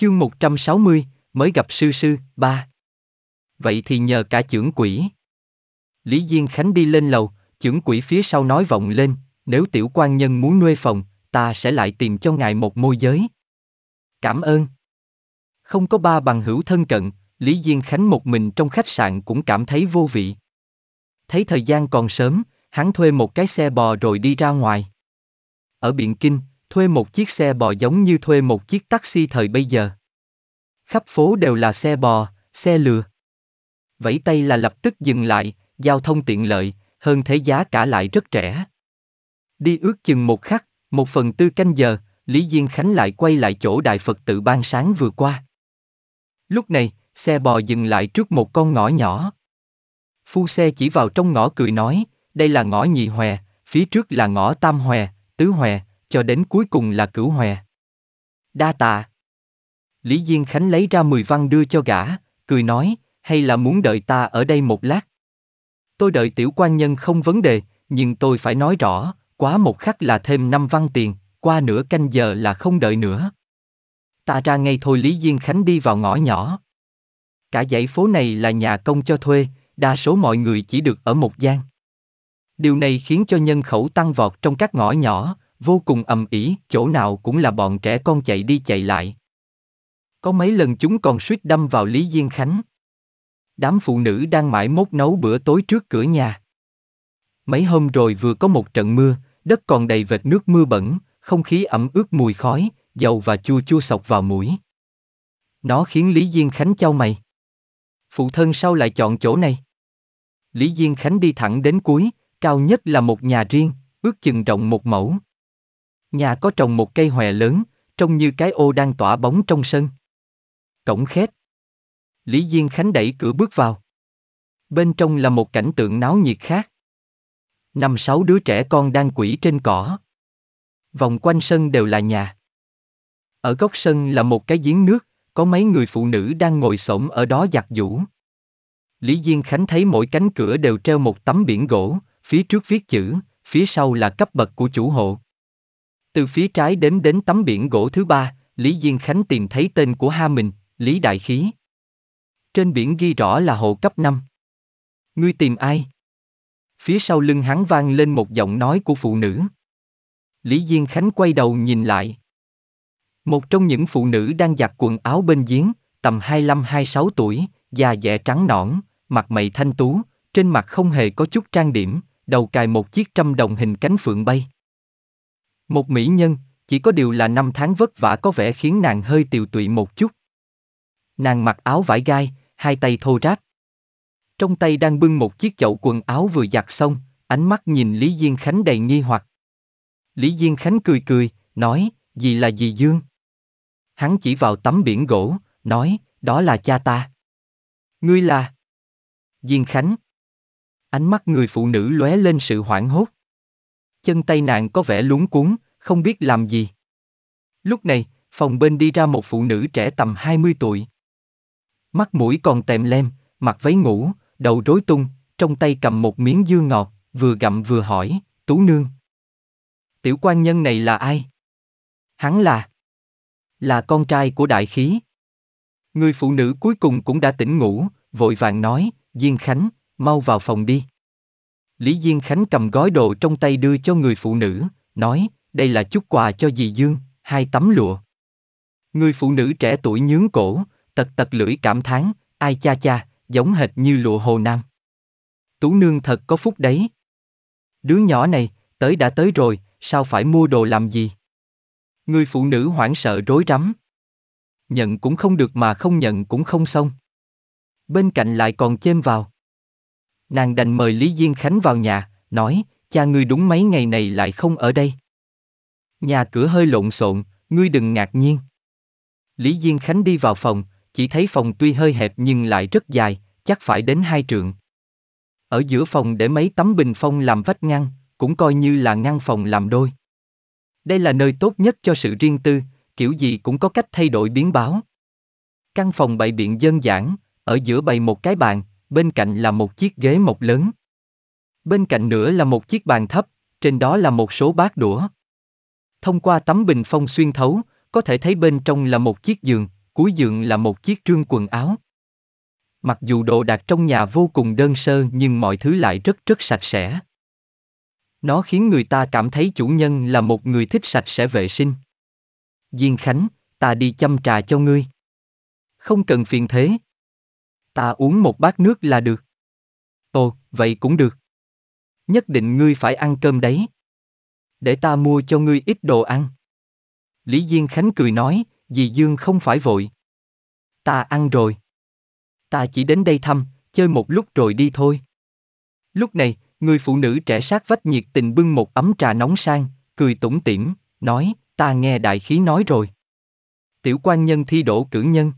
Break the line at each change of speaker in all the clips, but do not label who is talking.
Chương 160, mới gặp sư sư, ba. Vậy thì nhờ cả trưởng quỷ. Lý Diên Khánh đi lên lầu, trưởng quỷ phía sau nói vọng lên, nếu tiểu quan nhân muốn nuôi phòng, ta sẽ lại tìm cho ngài một môi giới. Cảm ơn. Không có ba bằng hữu thân cận, Lý Diên Khánh một mình trong khách sạn cũng cảm thấy vô vị. Thấy thời gian còn sớm, hắn thuê một cái xe bò rồi đi ra ngoài. Ở Biện Kinh, thuê một chiếc xe bò giống như thuê một chiếc taxi thời bây giờ. Khắp phố đều là xe bò, xe lừa. Vẫy tay là lập tức dừng lại, giao thông tiện lợi, hơn thế giá cả lại rất rẻ. Đi ước chừng một khắc, một phần tư canh giờ, Lý Diên Khánh lại quay lại chỗ Đại Phật tự ban sáng vừa qua. Lúc này, xe bò dừng lại trước một con ngõ nhỏ. Phu xe chỉ vào trong ngõ cười nói, đây là ngõ nhị hòe, phía trước là ngõ tam hòe, tứ hòe, cho đến cuối cùng là cửu hòe. Đa tạ. Lý Diên Khánh lấy ra 10 văn đưa cho gã, cười nói, hay là muốn đợi ta ở đây một lát. Tôi đợi tiểu quan nhân không vấn đề, nhưng tôi phải nói rõ, quá một khắc là thêm 5 văn tiền, qua nửa canh giờ là không đợi nữa. Ta ra ngay thôi Lý Diên Khánh đi vào ngõ nhỏ. Cả dãy phố này là nhà công cho thuê, đa số mọi người chỉ được ở một gian. Điều này khiến cho nhân khẩu tăng vọt trong các ngõ nhỏ, vô cùng ầm ĩ, chỗ nào cũng là bọn trẻ con chạy đi chạy lại. Có mấy lần chúng còn suýt đâm vào Lý Diên Khánh. Đám phụ nữ đang mãi mốt nấu bữa tối trước cửa nhà. Mấy hôm rồi vừa có một trận mưa, đất còn đầy vệt nước mưa bẩn, không khí ẩm ướt mùi khói, dầu và chua chua sọc vào mũi. Nó khiến Lý Diên Khánh trao mày. Phụ thân sao lại chọn chỗ này? Lý Diên Khánh đi thẳng đến cuối, cao nhất là một nhà riêng, ước chừng rộng một mẫu. Nhà có trồng một cây hòe lớn, trông như cái ô đang tỏa bóng trong sân. Cổng khép. Lý Diên Khánh đẩy cửa bước vào. Bên trong là một cảnh tượng náo nhiệt khác. Năm sáu đứa trẻ con đang quỷ trên cỏ. Vòng quanh sân đều là nhà. Ở góc sân là một cái giếng nước, có mấy người phụ nữ đang ngồi xổm ở đó giặt giũ. Lý Diên Khánh thấy mỗi cánh cửa đều treo một tấm biển gỗ, phía trước viết chữ, phía sau là cấp bậc của chủ hộ. Từ phía trái đến đến tấm biển gỗ thứ ba, Lý Diên Khánh tìm thấy tên của ha mình, Lý Đại Khí. Trên biển ghi rõ là hộ cấp 5. Ngươi tìm ai? Phía sau lưng hắn vang lên một giọng nói của phụ nữ. Lý Diên Khánh quay đầu nhìn lại. Một trong những phụ nữ đang giặt quần áo bên giếng, tầm 25-26 tuổi, da dẻ trắng nõn, mặt mày thanh tú, trên mặt không hề có chút trang điểm, đầu cài một chiếc trăm đồng hình cánh phượng bay. Một mỹ nhân, chỉ có điều là năm tháng vất vả có vẻ khiến nàng hơi tiều tụy một chút. Nàng mặc áo vải gai, hai tay thô ráp. Trong tay đang bưng một chiếc chậu quần áo vừa giặt xong, ánh mắt nhìn Lý Diên Khánh đầy nghi hoặc. Lý Diên Khánh cười cười, nói, gì là gì Dương? Hắn chỉ vào tấm biển gỗ, nói, đó là cha ta. Ngươi là? Diên Khánh. Ánh mắt người phụ nữ lóe lên sự hoảng hốt chân tay nàng có vẻ luống cuốn, không biết làm gì. Lúc này, phòng bên đi ra một phụ nữ trẻ tầm 20 tuổi. Mắt mũi còn tèm lem, mặc váy ngủ, đầu rối tung, trong tay cầm một miếng dưa ngọt, vừa gặm vừa hỏi, tú nương. Tiểu quan nhân này là ai? Hắn là... là con trai của đại khí. Người phụ nữ cuối cùng cũng đã tỉnh ngủ, vội vàng nói, Diên Khánh, mau vào phòng đi. Lý Diên Khánh cầm gói đồ trong tay đưa cho người phụ nữ, nói, đây là chút quà cho dì Dương, hai tấm lụa. Người phụ nữ trẻ tuổi nhướng cổ, tật tật lưỡi cảm thán, ai cha cha, giống hệt như lụa hồ nam. Tú nương thật có phúc đấy. Đứa nhỏ này, tới đã tới rồi, sao phải mua đồ làm gì? Người phụ nữ hoảng sợ rối rắm. Nhận cũng không được mà không nhận cũng không xong. Bên cạnh lại còn chêm vào nàng đành mời Lý Diên Khánh vào nhà, nói, cha ngươi đúng mấy ngày này lại không ở đây. Nhà cửa hơi lộn xộn, ngươi đừng ngạc nhiên. Lý Diên Khánh đi vào phòng, chỉ thấy phòng tuy hơi hẹp nhưng lại rất dài, chắc phải đến hai trượng. Ở giữa phòng để mấy tấm bình phong làm vách ngăn, cũng coi như là ngăn phòng làm đôi. Đây là nơi tốt nhất cho sự riêng tư, kiểu gì cũng có cách thay đổi biến báo. Căn phòng bày biện đơn giản, ở giữa bày một cái bàn, bên cạnh là một chiếc ghế mộc lớn. Bên cạnh nữa là một chiếc bàn thấp, trên đó là một số bát đũa. Thông qua tấm bình phong xuyên thấu, có thể thấy bên trong là một chiếc giường, cuối giường là một chiếc trương quần áo. Mặc dù đồ đạc trong nhà vô cùng đơn sơ nhưng mọi thứ lại rất rất sạch sẽ. Nó khiến người ta cảm thấy chủ nhân là một người thích sạch sẽ vệ sinh. Diên Khánh, ta đi chăm trà cho ngươi. Không cần phiền thế, ta uống một bát nước là được. Ồ, vậy cũng được. Nhất định ngươi phải ăn cơm đấy. Để ta mua cho ngươi ít đồ ăn. Lý Diên Khánh cười nói, dì Dương không phải vội. Ta ăn rồi. Ta chỉ đến đây thăm, chơi một lúc rồi đi thôi. Lúc này, người phụ nữ trẻ sát vách nhiệt tình bưng một ấm trà nóng sang, cười tủm tỉm, nói, ta nghe đại khí nói rồi. Tiểu quan nhân thi đổ cử nhân.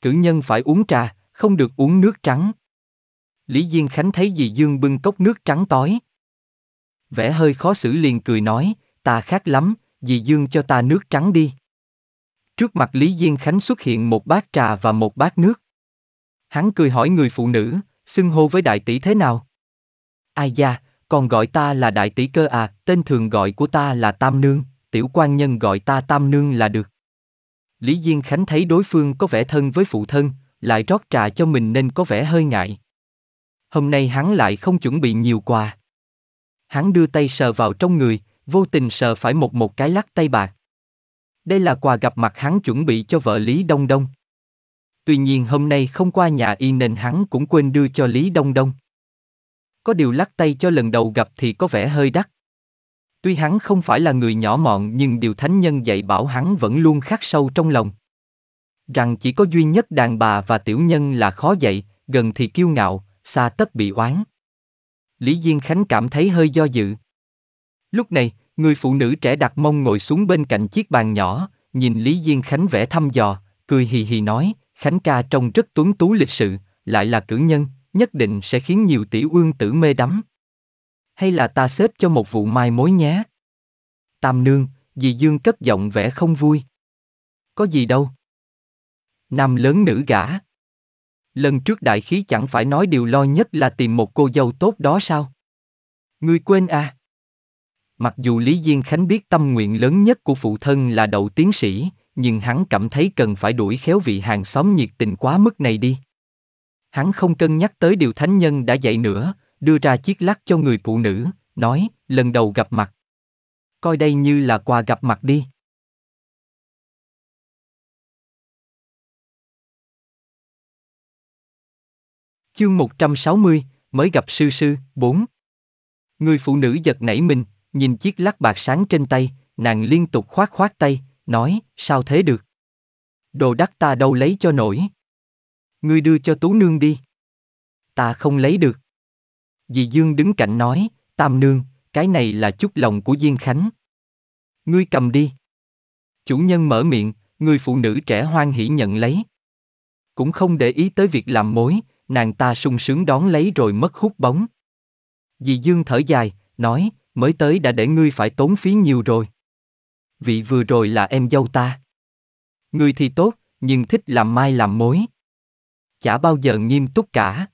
Cử nhân phải uống trà, không được uống nước trắng. Lý Diên Khánh thấy dì Dương bưng cốc nước trắng tối. Vẻ hơi khó xử liền cười nói, ta khác lắm, dì Dương cho ta nước trắng đi. Trước mặt Lý Diên Khánh xuất hiện một bát trà và một bát nước. Hắn cười hỏi người phụ nữ, xưng hô với đại tỷ thế nào? Ai da, còn gọi ta là đại tỷ cơ à, tên thường gọi của ta là Tam Nương, tiểu quan nhân gọi ta Tam Nương là được. Lý Diên Khánh thấy đối phương có vẻ thân với phụ thân, lại rót trà cho mình nên có vẻ hơi ngại. Hôm nay hắn lại không chuẩn bị nhiều quà. Hắn đưa tay sờ vào trong người, vô tình sờ phải một một cái lắc tay bạc. Đây là quà gặp mặt hắn chuẩn bị cho vợ Lý Đông Đông. Tuy nhiên hôm nay không qua nhà y nên hắn cũng quên đưa cho Lý Đông Đông. Có điều lắc tay cho lần đầu gặp thì có vẻ hơi đắt. Tuy hắn không phải là người nhỏ mọn nhưng điều thánh nhân dạy bảo hắn vẫn luôn khắc sâu trong lòng rằng chỉ có duy nhất đàn bà và tiểu nhân là khó dạy, gần thì kiêu ngạo, xa tất bị oán. Lý Diên Khánh cảm thấy hơi do dự. Lúc này, người phụ nữ trẻ đặt mông ngồi xuống bên cạnh chiếc bàn nhỏ, nhìn Lý Diên Khánh vẽ thăm dò, cười hì hì nói, Khánh ca trông rất tuấn tú lịch sự, lại là cử nhân, nhất định sẽ khiến nhiều tiểu ương tử mê đắm. Hay là ta xếp cho một vụ mai mối nhé? Tam nương, dì Dương cất giọng vẻ không vui. Có gì đâu. Nam lớn nữ gã. Lần trước đại khí chẳng phải nói điều lo nhất là tìm một cô dâu tốt đó sao? Ngươi quên à? Mặc dù Lý Diên Khánh biết tâm nguyện lớn nhất của phụ thân là đậu tiến sĩ, nhưng hắn cảm thấy cần phải đuổi khéo vị hàng xóm nhiệt tình quá mức này đi. Hắn không cân nhắc tới điều thánh nhân đã dạy nữa, đưa ra chiếc lắc cho người phụ nữ, nói, lần đầu gặp mặt. Coi đây như là quà gặp mặt đi. Chương 160, mới gặp sư sư, 4. Người phụ nữ giật nảy mình, nhìn chiếc lắc bạc sáng trên tay, nàng liên tục khoát khoát tay, nói, sao thế được? Đồ đắt ta đâu lấy cho nổi. Ngươi đưa cho Tú Nương đi. Ta không lấy được. Dì Dương đứng cạnh nói, Tam Nương, cái này là chút lòng của Diên Khánh. Ngươi cầm đi. Chủ nhân mở miệng, người phụ nữ trẻ hoan hỉ nhận lấy. Cũng không để ý tới việc làm mối, nàng ta sung sướng đón lấy rồi mất hút bóng. Dì Dương thở dài, nói, mới tới đã để ngươi phải tốn phí nhiều rồi. Vị vừa rồi là em dâu ta. Ngươi thì tốt, nhưng thích làm mai làm mối. Chả bao giờ nghiêm túc cả.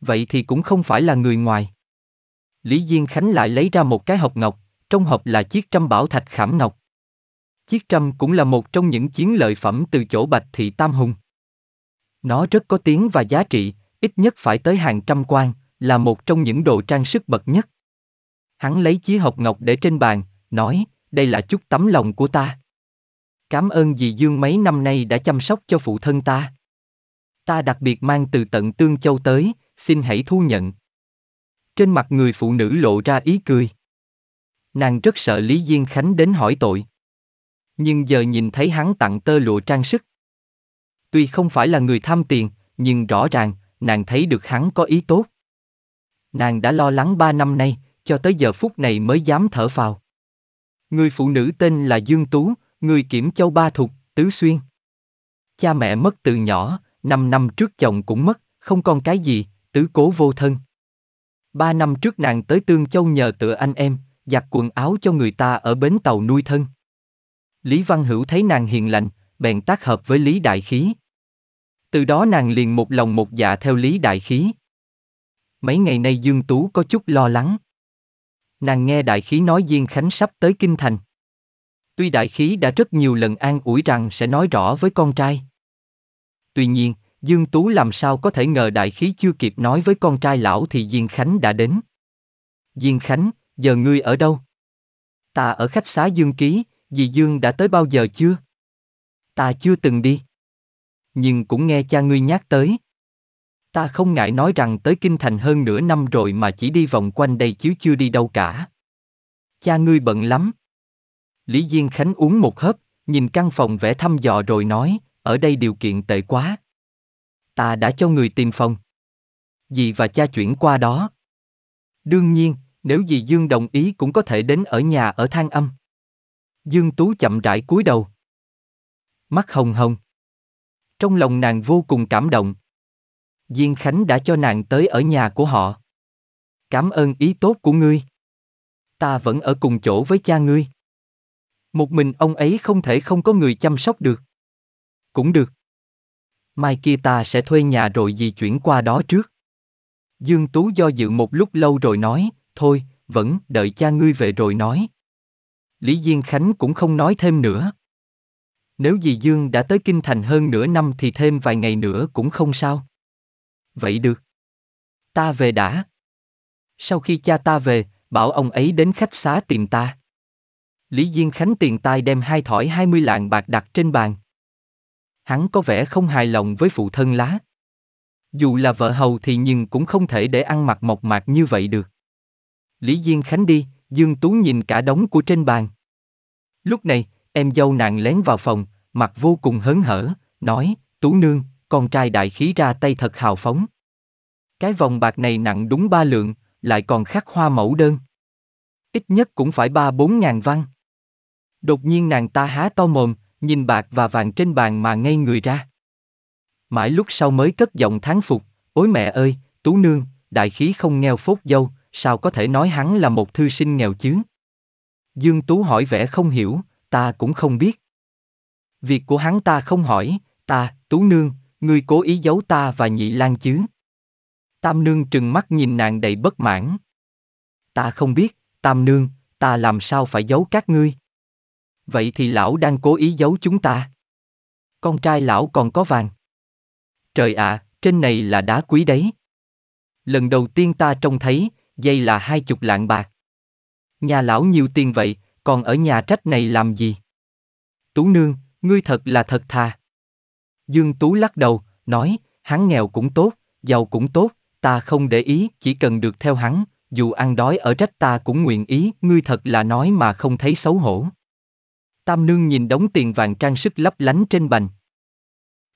Vậy thì cũng không phải là người ngoài. Lý Diên Khánh lại lấy ra một cái hộp ngọc, trong hộp là chiếc trăm bảo thạch khảm ngọc. Chiếc trăm cũng là một trong những chiến lợi phẩm từ chỗ Bạch Thị Tam Hùng. Nó rất có tiếng và giá trị, ít nhất phải tới hàng trăm quan, là một trong những đồ trang sức bậc nhất. Hắn lấy chiếc hộp ngọc để trên bàn, nói, đây là chút tấm lòng của ta. Cảm ơn dì Dương mấy năm nay đã chăm sóc cho phụ thân ta. Ta đặc biệt mang từ tận Tương Châu tới, xin hãy thu nhận. Trên mặt người phụ nữ lộ ra ý cười. Nàng rất sợ Lý Diên Khánh đến hỏi tội. Nhưng giờ nhìn thấy hắn tặng tơ lụa trang sức. Tuy không phải là người tham tiền, nhưng rõ ràng, nàng thấy được hắn có ý tốt. Nàng đã lo lắng ba năm nay, cho tới giờ phút này mới dám thở phào. Người phụ nữ tên là Dương Tú, người kiểm châu ba thuộc, Tứ Xuyên. Cha mẹ mất từ nhỏ, năm năm trước chồng cũng mất, không còn cái gì, tứ cố vô thân. Ba năm trước nàng tới Tương Châu nhờ tựa anh em, giặt quần áo cho người ta ở bến tàu nuôi thân. Lý Văn Hữu thấy nàng hiền lành, bèn tác hợp với Lý Đại Khí. Từ đó nàng liền một lòng một dạ theo Lý Đại Khí. Mấy ngày nay Dương Tú có chút lo lắng. Nàng nghe Đại Khí nói Diên Khánh sắp tới Kinh Thành. Tuy Đại Khí đã rất nhiều lần an ủi rằng sẽ nói rõ với con trai. Tuy nhiên, Dương Tú làm sao có thể ngờ Đại Khí chưa kịp nói với con trai lão thì Diên Khánh đã đến. Diên Khánh, giờ ngươi ở đâu? Ta ở khách xá Dương Ký, dì Dương đã tới bao giờ chưa? Ta chưa từng đi. Nhưng cũng nghe cha ngươi nhắc tới. Ta không ngại nói rằng tới Kinh Thành hơn nửa năm rồi mà chỉ đi vòng quanh đây chứ chưa đi đâu cả. Cha ngươi bận lắm. Lý Diên Khánh uống một hớp, nhìn căn phòng vẽ thăm dò rồi nói, ở đây điều kiện tệ quá. Ta đã cho người tìm phòng. Dì và cha chuyển qua đó. Đương nhiên, nếu dì Dương đồng ý cũng có thể đến ở nhà ở thang âm. Dương Tú chậm rãi cúi đầu mắt hồng hồng. Trong lòng nàng vô cùng cảm động. Diên Khánh đã cho nàng tới ở nhà của họ. Cảm ơn ý tốt của ngươi. Ta vẫn ở cùng chỗ với cha ngươi. Một mình ông ấy không thể không có người chăm sóc được. Cũng được. Mai kia ta sẽ thuê nhà rồi di chuyển qua đó trước. Dương Tú do dự một lúc lâu rồi nói, thôi, vẫn đợi cha ngươi về rồi nói. Lý Diên Khánh cũng không nói thêm nữa. Nếu dì Dương đã tới Kinh Thành hơn nửa năm thì thêm vài ngày nữa cũng không sao. Vậy được. Ta về đã. Sau khi cha ta về, bảo ông ấy đến khách xá tìm ta. Lý Diên Khánh tiền tai đem hai thỏi hai mươi lạng bạc đặt trên bàn. Hắn có vẻ không hài lòng với phụ thân lá. Dù là vợ hầu thì nhưng cũng không thể để ăn mặc mộc mạc như vậy được. Lý Diên Khánh đi, Dương Tú nhìn cả đống của trên bàn. Lúc này, Em dâu nàng lén vào phòng, mặt vô cùng hớn hở, nói, Tú Nương, con trai đại khí ra tay thật hào phóng. Cái vòng bạc này nặng đúng ba lượng, lại còn khắc hoa mẫu đơn. Ít nhất cũng phải ba bốn ngàn văn. Đột nhiên nàng ta há to mồm, nhìn bạc và vàng trên bàn mà ngây người ra. Mãi lúc sau mới cất giọng tháng phục, ôi mẹ ơi, Tú Nương, đại khí không nghèo phốt dâu, sao có thể nói hắn là một thư sinh nghèo chứ? Dương Tú hỏi vẻ không hiểu, ta cũng không biết. Việc của hắn ta không hỏi, ta, Tú Nương, ngươi cố ý giấu ta và nhị lan chứ. Tam Nương trừng mắt nhìn nàng đầy bất mãn. Ta không biết, Tam Nương, ta làm sao phải giấu các ngươi. Vậy thì lão đang cố ý giấu chúng ta. Con trai lão còn có vàng. Trời ạ, à, trên này là đá quý đấy. Lần đầu tiên ta trông thấy, dây là hai chục lạng bạc. Nhà lão nhiều tiền vậy, còn ở nhà trách này làm gì? Tú nương, ngươi thật là thật thà. Dương Tú lắc đầu, nói, hắn nghèo cũng tốt, giàu cũng tốt, ta không để ý, chỉ cần được theo hắn, dù ăn đói ở trách ta cũng nguyện ý, ngươi thật là nói mà không thấy xấu hổ. Tam nương nhìn đống tiền vàng trang sức lấp lánh trên bành.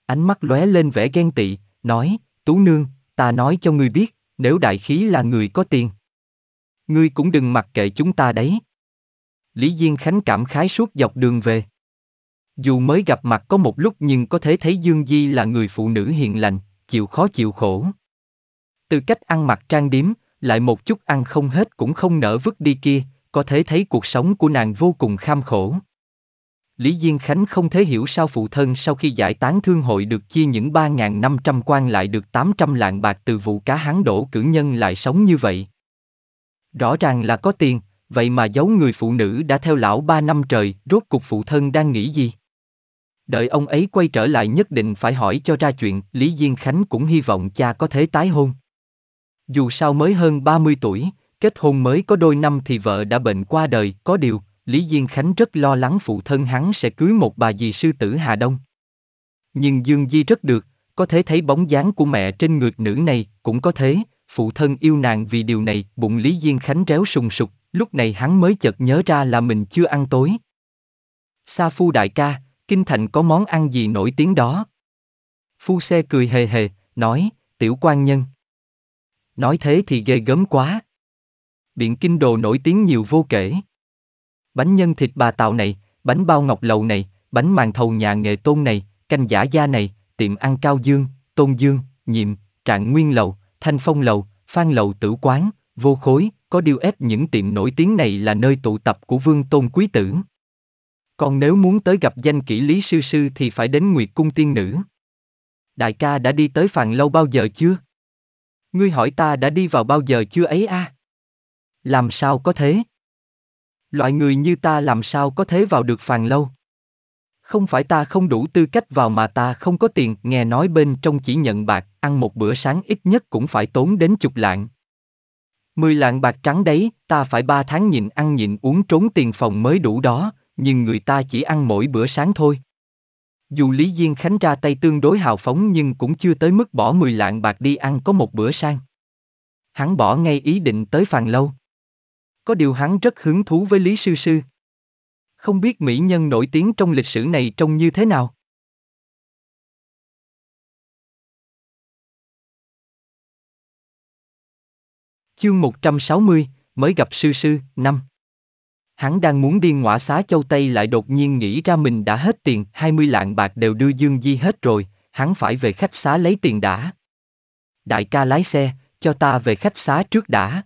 Ánh mắt lóe lên vẻ ghen tị, nói, Tú nương, ta nói cho ngươi biết, nếu đại khí là người có tiền. Ngươi cũng đừng mặc kệ chúng ta đấy. Lý Diên Khánh cảm khái suốt dọc đường về. Dù mới gặp mặt có một lúc nhưng có thể thấy Dương Di là người phụ nữ hiền lành, chịu khó chịu khổ. Từ cách ăn mặc trang điểm, lại một chút ăn không hết cũng không nỡ vứt đi kia, có thể thấy cuộc sống của nàng vô cùng kham khổ. Lý Diên Khánh không thể hiểu sao phụ thân sau khi giải tán thương hội được chia những 3.500 quan lại được 800 lạng bạc từ vụ cá hán đổ cử nhân lại sống như vậy. Rõ ràng là có tiền, vậy mà giấu người phụ nữ đã theo lão ba năm trời, rốt cục phụ thân đang nghĩ gì? Đợi ông ấy quay trở lại nhất định phải hỏi cho ra chuyện, Lý Diên Khánh cũng hy vọng cha có thể tái hôn. Dù sao mới hơn 30 tuổi, kết hôn mới có đôi năm thì vợ đã bệnh qua đời, có điều, Lý Diên Khánh rất lo lắng phụ thân hắn sẽ cưới một bà dì sư tử Hà Đông. Nhưng Dương Di rất được, có thể thấy bóng dáng của mẹ trên ngược nữ này, cũng có thế, phụ thân yêu nàng vì điều này, bụng Lý Diên Khánh réo sùng sục, lúc này hắn mới chợt nhớ ra là mình chưa ăn tối. Sa Phu đại ca, kinh thành có món ăn gì nổi tiếng đó? Phu xe cười hề hề, nói, tiểu quan nhân. Nói thế thì ghê gớm quá. Biện kinh đồ nổi tiếng nhiều vô kể. Bánh nhân thịt bà tàu này, bánh bao ngọc lầu này, bánh màn thầu nhà nghề tôn này, canh giả da này, tiệm ăn cao dương, tôn dương, nhiệm, trạng nguyên lầu, thanh phong lầu, phan lầu tử quán, vô khối, có điều ép những tiệm nổi tiếng này là nơi tụ tập của vương tôn quý tử. Còn nếu muốn tới gặp danh kỹ lý sư sư thì phải đến Nguyệt Cung Tiên Nữ. Đại ca đã đi tới phàn lâu bao giờ chưa? Ngươi hỏi ta đã đi vào bao giờ chưa ấy a? À? Làm sao có thế? Loại người như ta làm sao có thế vào được phàn lâu? Không phải ta không đủ tư cách vào mà ta không có tiền, nghe nói bên trong chỉ nhận bạc, ăn một bữa sáng ít nhất cũng phải tốn đến chục lạng, Mười lạng bạc trắng đấy, ta phải ba tháng nhịn ăn nhịn uống trốn tiền phòng mới đủ đó, nhưng người ta chỉ ăn mỗi bữa sáng thôi. Dù Lý Diên Khánh ra tay tương đối hào phóng nhưng cũng chưa tới mức bỏ mười lạng bạc đi ăn có một bữa sang. Hắn bỏ ngay ý định tới phàn lâu. Có điều hắn rất hứng thú với Lý Sư Sư. Không biết mỹ nhân nổi tiếng trong lịch sử này trông như thế nào? Chương 160, mới gặp sư sư, năm. Hắn đang muốn đi ngõa xá châu Tây lại đột nhiên nghĩ ra mình đã hết tiền, 20 lạng bạc đều đưa Dương Di hết rồi, hắn phải về khách xá lấy tiền đã. Đại ca lái xe, cho ta về khách xá trước đã.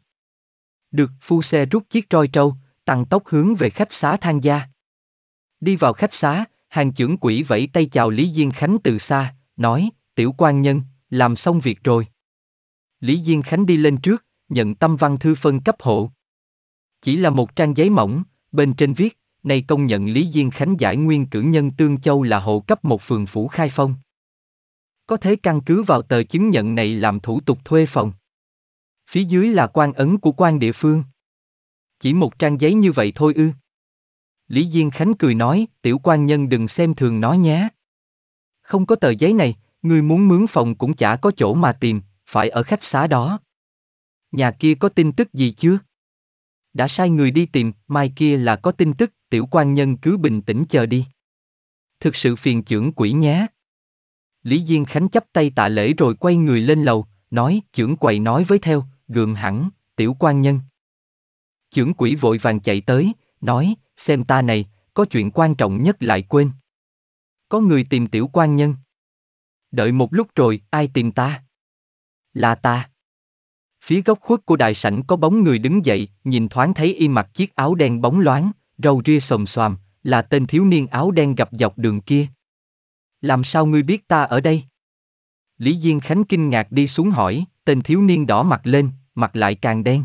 Được, phu xe rút chiếc roi trâu, tăng tốc hướng về khách xá thang gia. Đi vào khách xá, hàng trưởng quỷ vẫy tay chào Lý Diên Khánh từ xa, nói, tiểu quan nhân, làm xong việc rồi. Lý Diên Khánh đi lên trước, nhận tâm văn thư phân cấp hộ. Chỉ là một trang giấy mỏng, bên trên viết, này công nhận Lý Diên Khánh giải nguyên cử nhân Tương Châu là hộ cấp một phường phủ khai phong. Có thể căn cứ vào tờ chứng nhận này làm thủ tục thuê phòng. Phía dưới là quan ấn của quan địa phương. Chỉ một trang giấy như vậy thôi ư. Lý Diên Khánh cười nói, tiểu quan nhân đừng xem thường nó nhé. Không có tờ giấy này, người muốn mướn phòng cũng chả có chỗ mà tìm, phải ở khách xá đó nhà kia có tin tức gì chưa? Đã sai người đi tìm, mai kia là có tin tức, tiểu quan nhân cứ bình tĩnh chờ đi. Thực sự phiền trưởng quỷ nhé. Lý Diên Khánh chấp tay tạ lễ rồi quay người lên lầu, nói, trưởng quầy nói với theo, gượng hẳn, tiểu quan nhân. Trưởng quỷ vội vàng chạy tới, nói, xem ta này, có chuyện quan trọng nhất lại quên. Có người tìm tiểu quan nhân. Đợi một lúc rồi, ai tìm ta? Là ta. Phía góc khuất của đại sảnh có bóng người đứng dậy, nhìn thoáng thấy y mặc chiếc áo đen bóng loáng, râu ria xồm xoàm, là tên thiếu niên áo đen gặp dọc đường kia. Làm sao ngươi biết ta ở đây? Lý Diên Khánh kinh ngạc đi xuống hỏi, tên thiếu niên đỏ mặt lên, mặt lại càng đen.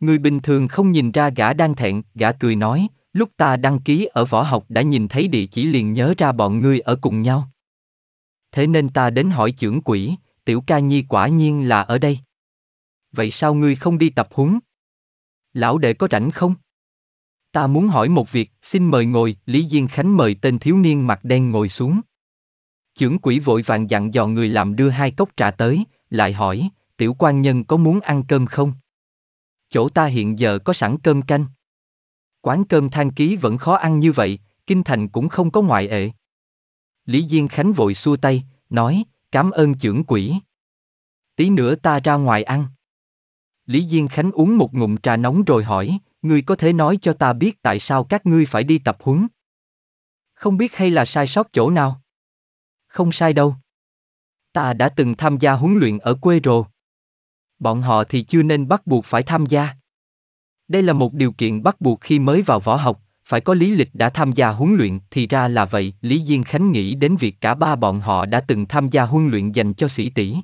Người bình thường không nhìn ra gã đang thẹn, gã cười nói, lúc ta đăng ký ở võ học đã nhìn thấy địa chỉ liền nhớ ra bọn ngươi ở cùng nhau. Thế nên ta đến hỏi trưởng quỷ, tiểu ca nhi quả nhiên là ở đây vậy sao ngươi không đi tập huấn? Lão đệ có rảnh không? Ta muốn hỏi một việc, xin mời ngồi, Lý Diên Khánh mời tên thiếu niên mặt đen ngồi xuống. Chưởng quỷ vội vàng dặn dò người làm đưa hai cốc trà tới, lại hỏi, tiểu quan nhân có muốn ăn cơm không? Chỗ ta hiện giờ có sẵn cơm canh. Quán cơm than ký vẫn khó ăn như vậy, kinh thành cũng không có ngoại ệ. Lý Diên Khánh vội xua tay, nói, cảm ơn trưởng quỷ. Tí nữa ta ra ngoài ăn. Lý Diên Khánh uống một ngụm trà nóng rồi hỏi, ngươi có thể nói cho ta biết tại sao các ngươi phải đi tập huấn? Không biết hay là sai sót chỗ nào? Không sai đâu. Ta đã từng tham gia huấn luyện ở quê rồi. Bọn họ thì chưa nên bắt buộc phải tham gia. Đây là một điều kiện bắt buộc khi mới vào võ học, phải có lý lịch đã tham gia huấn luyện thì ra là vậy. Lý Diên Khánh nghĩ đến việc cả ba bọn họ đã từng tham gia huấn luyện dành cho sĩ tỷ.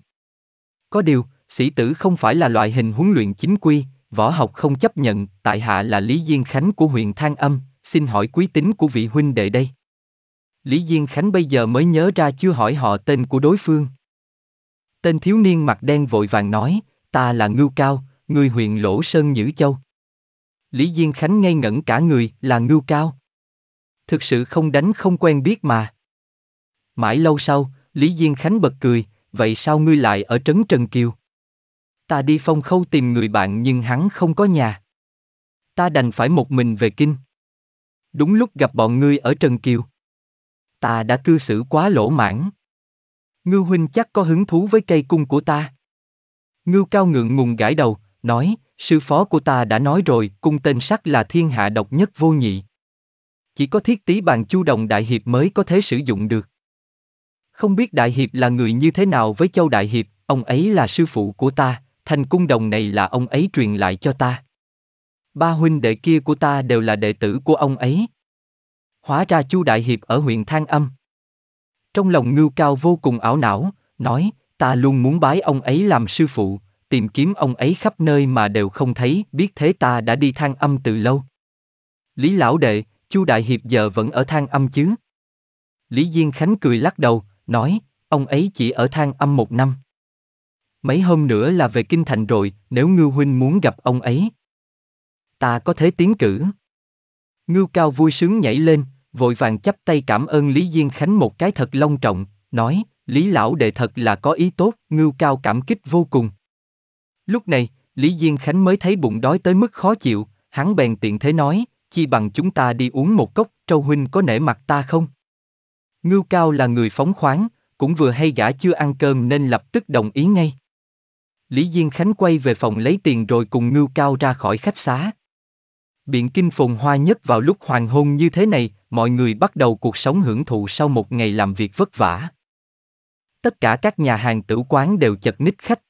Có điều, Sĩ tử không phải là loại hình huấn luyện chính quy, võ học không chấp nhận, tại hạ là Lý Diên Khánh của huyện Thang Âm, xin hỏi quý tính của vị huynh đệ đây. Lý Diên Khánh bây giờ mới nhớ ra chưa hỏi họ tên của đối phương. Tên thiếu niên mặt đen vội vàng nói, ta là Ngưu Cao, người huyện Lỗ Sơn Nhữ Châu. Lý Diên Khánh ngây ngẩn cả người, là Ngưu Cao. Thực sự không đánh không quen biết mà. Mãi lâu sau, Lý Diên Khánh bật cười, vậy sao ngươi lại ở trấn Trần Kiều? Ta đi phong khâu tìm người bạn nhưng hắn không có nhà. Ta đành phải một mình về kinh. Đúng lúc gặp bọn ngươi ở Trần Kiều. Ta đã cư xử quá lỗ mãn. Ngư huynh chắc có hứng thú với cây cung của ta. Ngư cao ngượng ngùng gãi đầu, nói, sư phó của ta đã nói rồi, cung tên sắt là thiên hạ độc nhất vô nhị. Chỉ có thiết tí bàn chu đồng đại hiệp mới có thể sử dụng được. Không biết đại hiệp là người như thế nào với châu đại hiệp, ông ấy là sư phụ của ta, thành cung đồng này là ông ấy truyền lại cho ta. Ba huynh đệ kia của ta đều là đệ tử của ông ấy. Hóa ra Chu Đại Hiệp ở huyện Thang Âm. Trong lòng Ngưu Cao vô cùng ảo não, nói, ta luôn muốn bái ông ấy làm sư phụ, tìm kiếm ông ấy khắp nơi mà đều không thấy, biết thế ta đã đi Thang Âm từ lâu. Lý Lão Đệ, Chu Đại Hiệp giờ vẫn ở Thang Âm chứ? Lý Diên Khánh cười lắc đầu, nói, ông ấy chỉ ở Thang Âm một năm. Mấy hôm nữa là về kinh thành rồi, nếu Ngưu Huynh muốn gặp ông ấy. Ta có thể tiến cử. Ngưu Cao vui sướng nhảy lên, vội vàng chắp tay cảm ơn Lý Diên Khánh một cái thật long trọng, nói, Lý Lão Đệ thật là có ý tốt, Ngưu Cao cảm kích vô cùng. Lúc này, Lý Diên Khánh mới thấy bụng đói tới mức khó chịu, hắn bèn tiện thế nói, chi bằng chúng ta đi uống một cốc, Trâu Huynh có nể mặt ta không? Ngưu Cao là người phóng khoáng, cũng vừa hay gã chưa ăn cơm nên lập tức đồng ý ngay. Lý Diên Khánh quay về phòng lấy tiền rồi cùng Ngưu Cao ra khỏi khách xá. Biện kinh phồn hoa nhất vào lúc hoàng hôn như thế này, mọi người bắt đầu cuộc sống hưởng thụ sau một ngày làm việc vất vả. Tất cả các nhà hàng tử quán đều chật ních khách.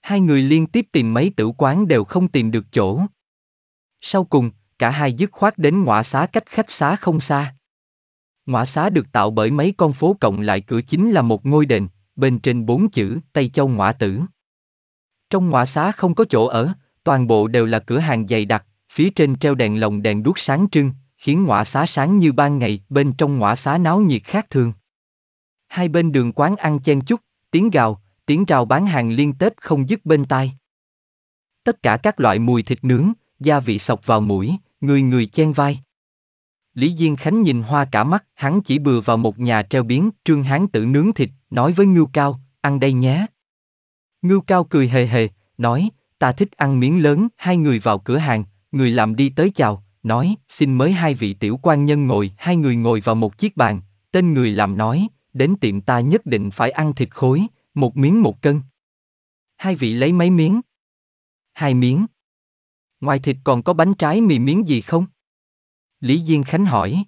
Hai người liên tiếp tìm mấy tử quán đều không tìm được chỗ. Sau cùng, cả hai dứt khoát đến ngõ xá cách khách xá không xa. Ngõ xá được tạo bởi mấy con phố cộng lại cửa chính là một ngôi đền, bên trên bốn chữ Tây Châu Ngõ Tử. Trong ngõ xá không có chỗ ở, toàn bộ đều là cửa hàng dày đặc, phía trên treo đèn lồng đèn đuốc sáng trưng, khiến ngõ xá sáng như ban ngày, bên trong ngõ xá náo nhiệt khác thường. Hai bên đường quán ăn chen chúc, tiếng gào, tiếng rào bán hàng liên tết không dứt bên tai. Tất cả các loại mùi thịt nướng, gia vị sọc vào mũi, người người chen vai. Lý Diên Khánh nhìn hoa cả mắt, hắn chỉ bừa vào một nhà treo biến, trương hán tự nướng thịt, nói với Ngưu Cao, ăn đây nhé. Ngưu Cao cười hề hề, nói, ta thích ăn miếng lớn, hai người vào cửa hàng, người làm đi tới chào, nói, xin mới hai vị tiểu quan nhân ngồi, hai người ngồi vào một chiếc bàn, tên người làm nói, đến tiệm ta nhất định phải ăn thịt khối, một miếng một cân. Hai vị lấy mấy miếng? Hai miếng. Ngoài thịt còn có bánh trái mì miếng gì không? Lý Diên Khánh hỏi.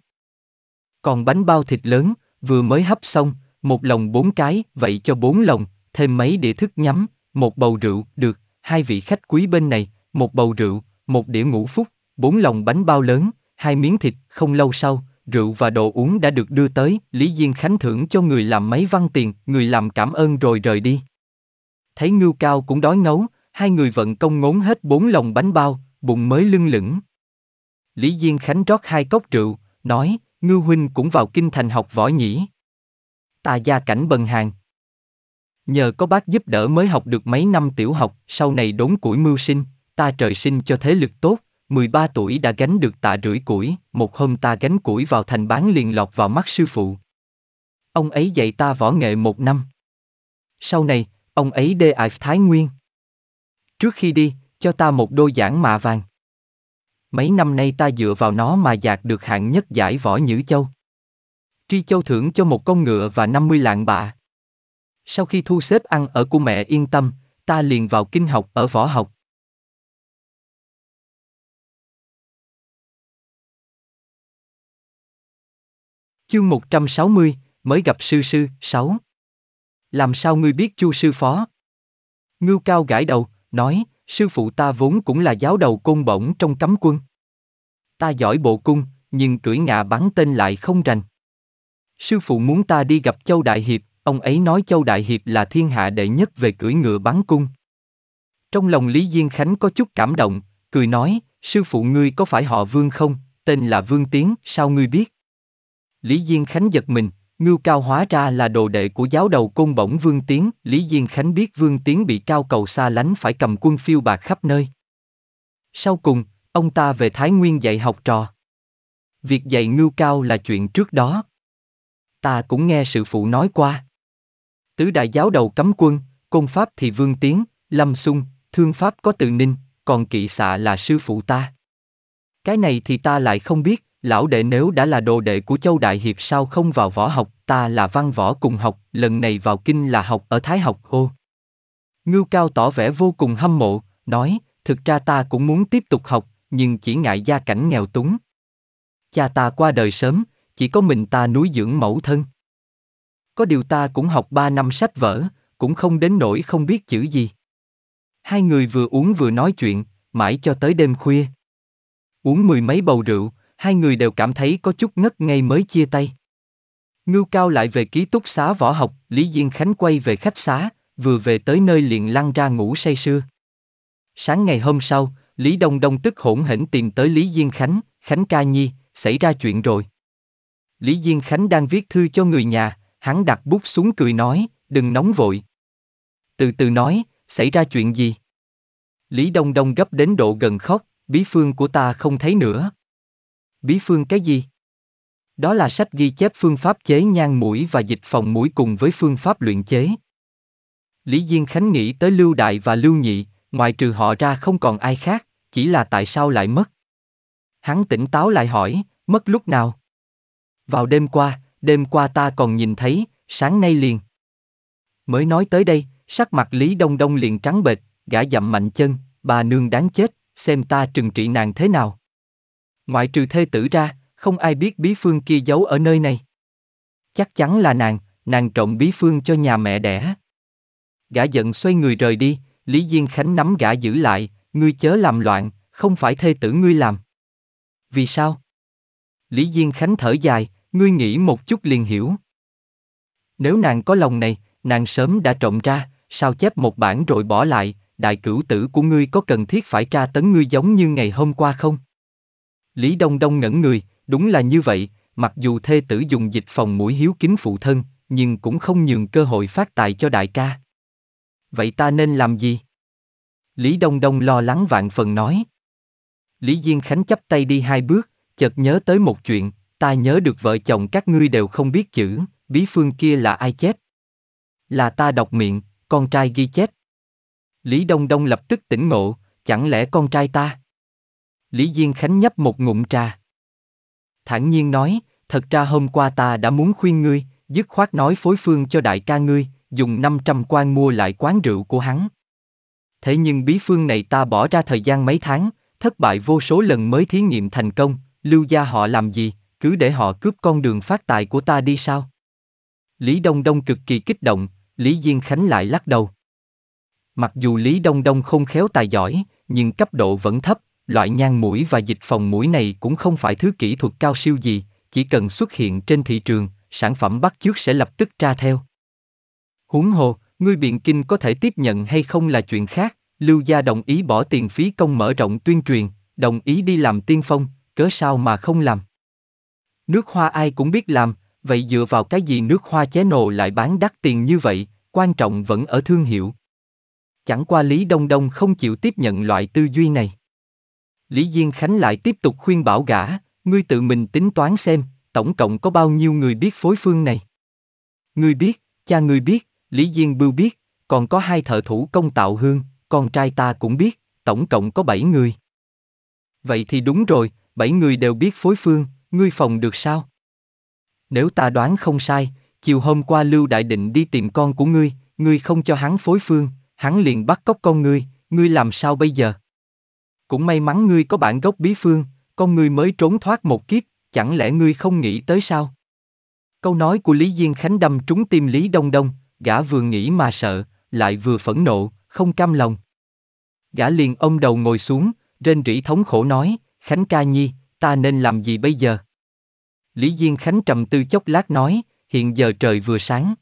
Còn bánh bao thịt lớn, vừa mới hấp xong, một lồng bốn cái, vậy cho bốn lồng, thêm mấy đĩa thức nhắm, một bầu rượu, được, hai vị khách quý bên này, một bầu rượu, một đĩa ngũ phúc, bốn lòng bánh bao lớn, hai miếng thịt, không lâu sau, rượu và đồ uống đã được đưa tới, Lý Diên khánh thưởng cho người làm mấy văn tiền, người làm cảm ơn rồi rời đi. Thấy Ngưu Cao cũng đói ngấu, hai người vận công ngốn hết bốn lòng bánh bao, bụng mới lưng lửng. Lý Diên Khánh rót hai cốc rượu, nói, Ngưu Huynh cũng vào kinh thành học võ nhỉ. Ta gia cảnh bần hàng, Nhờ có bác giúp đỡ mới học được mấy năm tiểu học, sau này đốn củi mưu sinh, ta trời sinh cho thế lực tốt, 13 tuổi đã gánh được tạ rưỡi củi, một hôm ta gánh củi vào thành bán liền lọt vào mắt sư phụ. Ông ấy dạy ta võ nghệ một năm. Sau này, ông ấy đê ải Thái Nguyên. Trước khi đi, cho ta một đôi giảng mạ vàng. Mấy năm nay ta dựa vào nó mà giạt được hạng nhất giải võ Nhữ Châu. Tri Châu thưởng cho một con ngựa và 50 lạng bạc. Sau khi thu xếp ăn ở của mẹ yên tâm, ta liền vào kinh học ở võ học.
Chương 160,
mới gặp sư sư, 6. Làm sao ngươi biết chu sư phó? Ngưu cao gãi đầu, nói, sư phụ ta vốn cũng là giáo đầu côn bổng trong cấm quân. Ta giỏi bộ cung, nhưng cưỡi ngạ bắn tên lại không rành. Sư phụ muốn ta đi gặp Châu Đại Hiệp, Ông ấy nói Châu Đại Hiệp là thiên hạ đệ nhất về cưỡi ngựa bắn cung. Trong lòng Lý Diên Khánh có chút cảm động, cười nói, sư phụ ngươi có phải họ Vương không, tên là Vương Tiến, sao ngươi biết? Lý Diên Khánh giật mình, Ngưu Cao hóa ra là đồ đệ của giáo đầu côn bổng Vương Tiến, Lý Diên Khánh biết Vương Tiến bị cao cầu xa lánh phải cầm quân phiêu bạc khắp nơi. Sau cùng, ông ta về Thái Nguyên dạy học trò. Việc dạy Ngưu Cao là chuyện trước đó. Ta cũng nghe sự phụ nói qua. Tứ đại giáo đầu cấm quân, công pháp thì Vương Tiến, Lâm Xung, thương pháp có từ Ninh, còn kỵ xạ là sư phụ ta. Cái này thì ta lại không biết, lão đệ nếu đã là đồ đệ của Châu Đại Hiệp sao không vào võ học, ta là văn võ cùng học, lần này vào kinh là học ở Thái học, hô. Ngưu Cao tỏ vẻ vô cùng hâm mộ, nói, thực ra ta cũng muốn tiếp tục học, nhưng chỉ ngại gia cảnh nghèo túng. Cha ta qua đời sớm, chỉ có mình ta nuôi dưỡng mẫu thân. Có điều ta cũng học ba năm sách vở, cũng không đến nỗi không biết chữ gì. Hai người vừa uống vừa nói chuyện, mãi cho tới đêm khuya. Uống mười mấy bầu rượu, hai người đều cảm thấy có chút ngất ngay mới chia tay. Ngưu Cao lại về ký túc xá võ học, Lý Diên Khánh quay về khách xá, vừa về tới nơi liền lăn ra ngủ say sưa. Sáng ngày hôm sau, Lý Đông Đông tức hỗn hỉnh tìm tới Lý Diên Khánh, Khánh ca nhi, xảy ra chuyện rồi. Lý Diên Khánh đang viết thư cho người nhà, Hắn đặt bút xuống cười nói, đừng nóng vội. Từ từ nói, xảy ra chuyện gì? Lý Đông Đông gấp đến độ gần khóc, bí phương của ta không thấy nữa. Bí phương cái gì? Đó là sách ghi chép phương pháp chế nhang mũi và dịch phòng mũi cùng với phương pháp luyện chế. Lý Diên Khánh nghĩ tới Lưu Đại và Lưu Nhị, ngoài trừ họ ra không còn ai khác, chỉ là tại sao lại mất. Hắn tỉnh táo lại hỏi, mất lúc nào? Vào đêm qua đêm qua ta còn nhìn thấy, sáng nay liền. Mới nói tới đây, sắc mặt Lý Đông Đông liền trắng bệch, gã dặm mạnh chân, bà nương đáng chết, xem ta trừng trị nàng thế nào. Ngoại trừ thê tử ra, không ai biết bí phương kia giấu ở nơi này. Chắc chắn là nàng, nàng trộm bí phương cho nhà mẹ đẻ. Gã giận xoay người rời đi, Lý Diên Khánh nắm gã giữ lại, ngươi chớ làm loạn, không phải thê tử ngươi làm. Vì sao? Lý Diên Khánh thở dài, ngươi nghĩ một chút liền hiểu. Nếu nàng có lòng này, nàng sớm đã trộn ra, sao chép một bản rồi bỏ lại, đại cửu tử của ngươi có cần thiết phải tra tấn ngươi giống như ngày hôm qua không? Lý Đông Đông ngẩn người, đúng là như vậy, mặc dù thê tử dùng dịch phòng mũi hiếu kính phụ thân, nhưng cũng không nhường cơ hội phát tài cho đại ca. Vậy ta nên làm gì? Lý Đông Đông lo lắng vạn phần nói. Lý Diên Khánh chấp tay đi hai bước, chợt nhớ tới một chuyện, Ta nhớ được vợ chồng các ngươi đều không biết chữ, bí phương kia là ai chép? Là ta đọc miệng, con trai ghi chép. Lý Đông Đông lập tức tỉnh ngộ, chẳng lẽ con trai ta? Lý Diên Khánh nhấp một ngụm trà. Thản nhiên nói, thật ra hôm qua ta đã muốn khuyên ngươi, dứt khoát nói phối phương cho đại ca ngươi, dùng 500 quan mua lại quán rượu của hắn. Thế nhưng bí phương này ta bỏ ra thời gian mấy tháng, thất bại vô số lần mới thí nghiệm thành công, lưu gia họ làm gì? cứ để họ cướp con đường phát tài của ta đi sao? Lý Đông Đông cực kỳ kích động, Lý Diên Khánh lại lắc đầu. Mặc dù Lý Đông Đông không khéo tài giỏi, nhưng cấp độ vẫn thấp, loại nhang mũi và dịch phòng mũi này cũng không phải thứ kỹ thuật cao siêu gì, chỉ cần xuất hiện trên thị trường, sản phẩm bắt chước sẽ lập tức tra theo. Huống hồ, ngươi biện kinh có thể tiếp nhận hay không là chuyện khác, Lưu Gia đồng ý bỏ tiền phí công mở rộng tuyên truyền, đồng ý đi làm tiên phong, cớ sao mà không làm. Nước hoa ai cũng biết làm, vậy dựa vào cái gì nước hoa chế nồ lại bán đắt tiền như vậy, quan trọng vẫn ở thương hiệu. Chẳng qua Lý Đông Đông không chịu tiếp nhận loại tư duy này. Lý Diên Khánh lại tiếp tục khuyên bảo gã, ngươi tự mình tính toán xem, tổng cộng có bao nhiêu người biết phối phương này. Ngươi biết, cha ngươi biết, Lý Diên Bưu biết, còn có hai thợ thủ công tạo hương, con trai ta cũng biết, tổng cộng có bảy người. Vậy thì đúng rồi, bảy người đều biết phối phương, Ngươi phòng được sao? Nếu ta đoán không sai, chiều hôm qua Lưu Đại Định đi tìm con của ngươi, ngươi không cho hắn phối phương, hắn liền bắt cóc con ngươi, ngươi làm sao bây giờ? Cũng may mắn ngươi có bản gốc bí phương, con ngươi mới trốn thoát một kiếp, chẳng lẽ ngươi không nghĩ tới sao? Câu nói của Lý Diên Khánh đâm trúng tim Lý Đông Đông, gã vừa nghĩ mà sợ, lại vừa phẫn nộ, không cam lòng. Gã liền ông đầu ngồi xuống, trên rỉ thống khổ nói, Khánh ca nhi, ta nên làm gì bây giờ? Lý Diên Khánh trầm tư chốc lát nói, hiện giờ trời vừa sáng.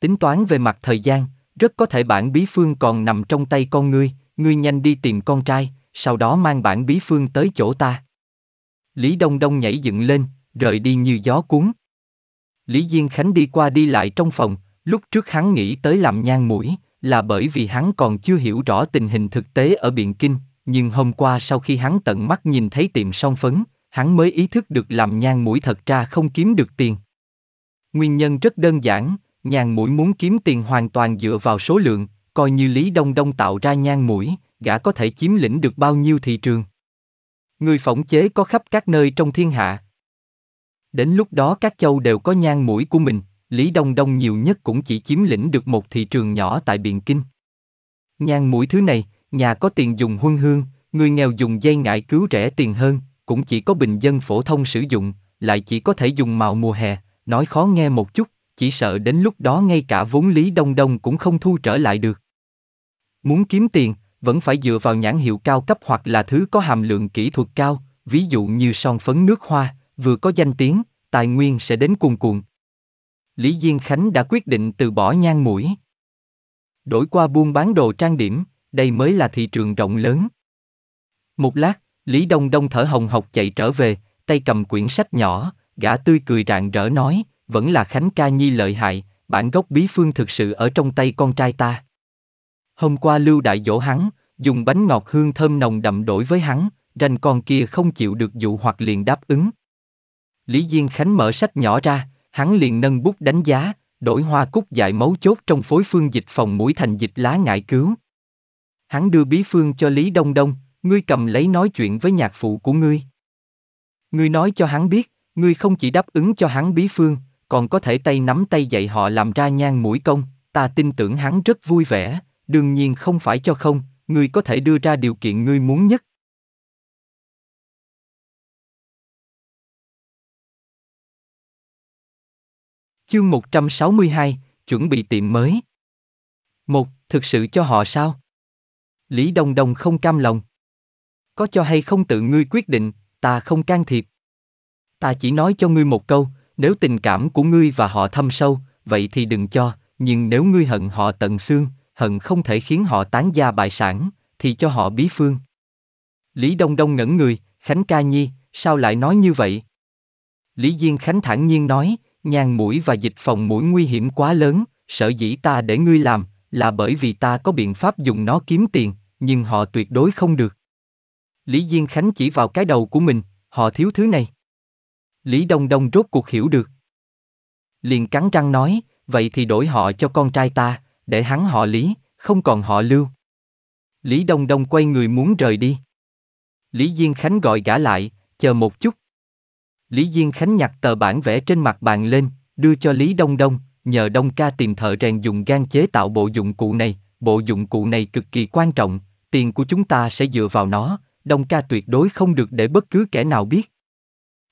Tính toán về mặt thời gian, rất có thể bản bí phương còn nằm trong tay con ngươi, ngươi nhanh đi tìm con trai, sau đó mang bản bí phương tới chỗ ta. Lý Đông Đông nhảy dựng lên, rời đi như gió cuốn. Lý Diên Khánh đi qua đi lại trong phòng, lúc trước hắn nghĩ tới làm nhang mũi, là bởi vì hắn còn chưa hiểu rõ tình hình thực tế ở Biện Kinh, nhưng hôm qua sau khi hắn tận mắt nhìn thấy tiệm song phấn, hắn mới ý thức được làm nhang mũi thật ra không kiếm được tiền. Nguyên nhân rất đơn giản, nhang mũi muốn kiếm tiền hoàn toàn dựa vào số lượng, coi như Lý Đông Đông tạo ra nhang mũi, gã có thể chiếm lĩnh được bao nhiêu thị trường. Người phỏng chế có khắp các nơi trong thiên hạ. Đến lúc đó các châu đều có nhang mũi của mình, Lý Đông Đông nhiều nhất cũng chỉ chiếm lĩnh được một thị trường nhỏ tại Biện Kinh. Nhang mũi thứ này, nhà có tiền dùng huân hương, người nghèo dùng dây ngải cứu rẻ tiền hơn, cũng chỉ có bình dân phổ thông sử dụng, lại chỉ có thể dùng màu mùa hè, nói khó nghe một chút, chỉ sợ đến lúc đó ngay cả vốn lý đông đông cũng không thu trở lại được. Muốn kiếm tiền, vẫn phải dựa vào nhãn hiệu cao cấp hoặc là thứ có hàm lượng kỹ thuật cao, ví dụ như son phấn nước hoa, vừa có danh tiếng, tài nguyên sẽ đến cuồn cuộn. Lý Diên Khánh đã quyết định từ bỏ nhang mũi. Đổi qua buôn bán đồ trang điểm, đây mới là thị trường rộng lớn. Một lát, Lý Đông Đông thở hồng hộc chạy trở về, tay cầm quyển sách nhỏ, gã tươi cười rạng rỡ nói, vẫn là Khánh Ca Nhi lợi hại, bản gốc bí phương thực sự ở trong tay con trai ta. Hôm qua Lưu Đại dỗ hắn, dùng bánh ngọt hương thơm nồng đậm đổi với hắn, ranh con kia không chịu được dụ hoặc liền đáp ứng. Lý Diên Khánh mở sách nhỏ ra, hắn liền nâng bút đánh giá, đổi hoa cúc dại mấu chốt trong phối phương dịch phòng mũi thành dịch lá ngại cứu. Hắn đưa bí phương cho Lý Đông Đông, ngươi cầm lấy nói chuyện với nhạc phụ của ngươi. Ngươi nói cho hắn biết, ngươi không chỉ đáp ứng cho hắn bí phương, còn có thể tay nắm tay dạy họ làm ra nhang mũi công, ta tin tưởng hắn rất vui vẻ, đương nhiên không phải cho không, ngươi có thể đưa ra điều kiện ngươi muốn nhất. Chương 162, chuẩn bị tiệm mới. Một, Thực sự cho họ sao? Lý Đông Đông không cam lòng. Có cho hay không tự ngươi quyết định, ta không can thiệp. Ta chỉ nói cho ngươi một câu, nếu tình cảm của ngươi và họ thâm sâu, vậy thì đừng cho, nhưng nếu ngươi hận họ tận xương, hận không thể khiến họ tán gia bại sản, thì cho họ bí phương. Lý Đông Đông ngẩn người, Khánh ca nhi, sao lại nói như vậy? Lý Diên Khánh thản nhiên nói, nhang mũi và dịch phòng mũi nguy hiểm quá lớn, sợ dĩ ta để ngươi làm, là bởi vì ta có biện pháp dùng nó kiếm tiền, nhưng họ tuyệt đối không được. Lý Diên Khánh chỉ vào cái đầu của mình, họ thiếu thứ này. Lý Đông Đông rốt cuộc hiểu được. Liền cắn răng nói, vậy thì đổi họ cho con trai ta, để hắn họ Lý, không còn họ Lưu. Lý Đông Đông quay người muốn rời đi. Lý Diên Khánh gọi gã lại, chờ một chút. Lý Diên Khánh nhặt tờ bản vẽ trên mặt bàn lên, đưa cho Lý Đông Đông, nhờ Đông Ca tìm thợ rèn dùng gan chế tạo bộ dụng cụ này, bộ dụng cụ này cực kỳ quan trọng, tiền của chúng ta sẽ dựa vào nó, Đông Ca tuyệt đối không được để bất cứ kẻ nào biết.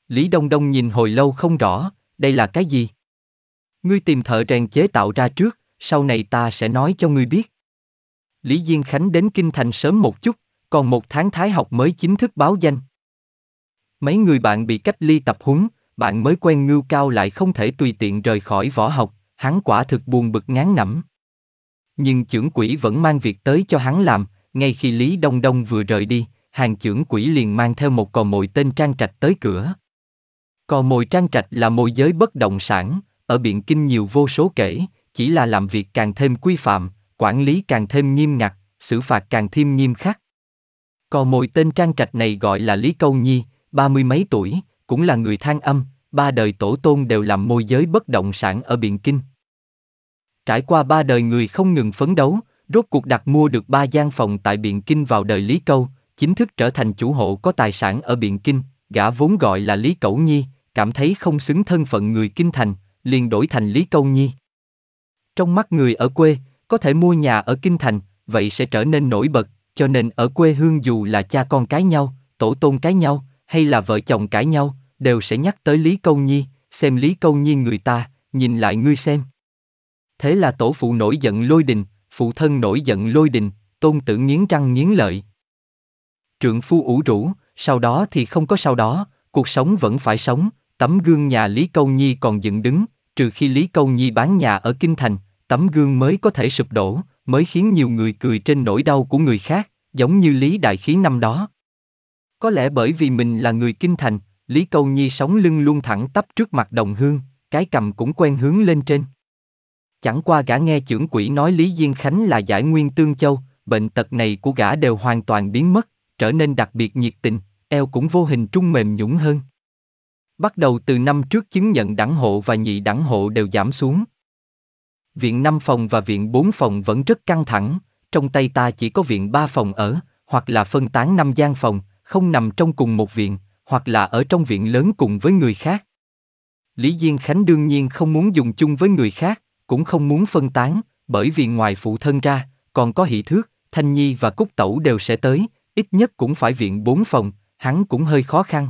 Lý Đông Đông nhìn hồi lâu không rõ, đây là cái gì? Ngươi tìm thợ rèn chế tạo ra trước, sau này ta sẽ nói cho ngươi biết. Lý Diên Khánh đến Kinh Thành sớm một chút, còn một tháng thái học mới chính thức báo danh. Mấy người bạn bị cách ly tập huấn, bạn mới quen ngưu cao lại không thể tùy tiện rời khỏi võ học, hắn quả thực buồn bực ngán ngẩm. Nhưng trưởng quỹ vẫn mang việc tới cho hắn làm, ngay khi Lý Đông Đông vừa rời đi, hàng trưởng quỹ liền mang theo một cò mồi tên Trang Trạch tới cửa. Cò mồi Trang Trạch là môi giới bất động sản, ở Biện Kinh nhiều vô số kể, chỉ là làm việc càng thêm quy phạm, quản lý càng thêm nghiêm ngặt, xử phạt càng thêm nghiêm khắc. Cò mồi tên Trang Trạch này gọi là Lý Câu Nhi, ba mươi mấy tuổi, cũng là người than âm, ba đời tổ tôn đều làm môi giới bất động sản ở Biện Kinh, Trải qua ba đời người không ngừng phấn đấu, rốt cuộc đặt mua được ba gian phòng tại Biện Kinh vào đời Lý Câu, chính thức trở thành chủ hộ có tài sản ở Biện Kinh, gã vốn gọi là Lý Cẩu Nhi, cảm thấy không xứng thân phận người Kinh Thành, liền đổi thành Lý Câu Nhi. Trong mắt người ở quê, có thể mua nhà ở Kinh Thành, vậy sẽ trở nên nổi bật, cho nên ở quê hương dù là cha con cái nhau, tổ tôn cái nhau, hay là vợ chồng cãi nhau, đều sẽ nhắc tới Lý Câu Nhi, xem Lý Câu Nhi người ta, nhìn lại ngươi xem. Thế là tổ phụ nổi giận lôi đình, phụ thân nổi giận lôi đình, tôn tử nghiến răng nghiến lợi. Trượng phu ủ rũ, sau đó thì không có sau đó, cuộc sống vẫn phải sống, tấm gương nhà Lý Câu Nhi còn dựng đứng, trừ khi Lý Câu Nhi bán nhà ở Kinh Thành, tấm gương mới có thể sụp đổ, mới khiến nhiều người cười trên nỗi đau của người khác, giống như Lý Đại Khí năm đó. Có lẽ bởi vì mình là người Kinh Thành, Lý Câu Nhi sống lưng luôn thẳng tắp trước mặt đồng hương, cái cầm cũng quen hướng lên trên. Chẳng qua gã nghe trưởng quỷ nói Lý Diên Khánh là giải nguyên tương châu, bệnh tật này của gã đều hoàn toàn biến mất, trở nên đặc biệt nhiệt tình, eo cũng vô hình trung mềm nhũng hơn. Bắt đầu từ năm trước chứng nhận đẳng hộ và nhị đẳng hộ đều giảm xuống. Viện 5 phòng và viện 4 phòng vẫn rất căng thẳng, trong tay ta chỉ có viện 3 phòng ở, hoặc là phân tán 5 gian phòng, không nằm trong cùng một viện, hoặc là ở trong viện lớn cùng với người khác. Lý Diên Khánh đương nhiên không muốn dùng chung với người khác, cũng không muốn phân tán, bởi vì ngoài phụ thân ra, còn có hỷ thước, thanh nhi và cúc tẩu đều sẽ tới, ít nhất cũng phải viện bốn phòng, hắn cũng hơi khó khăn.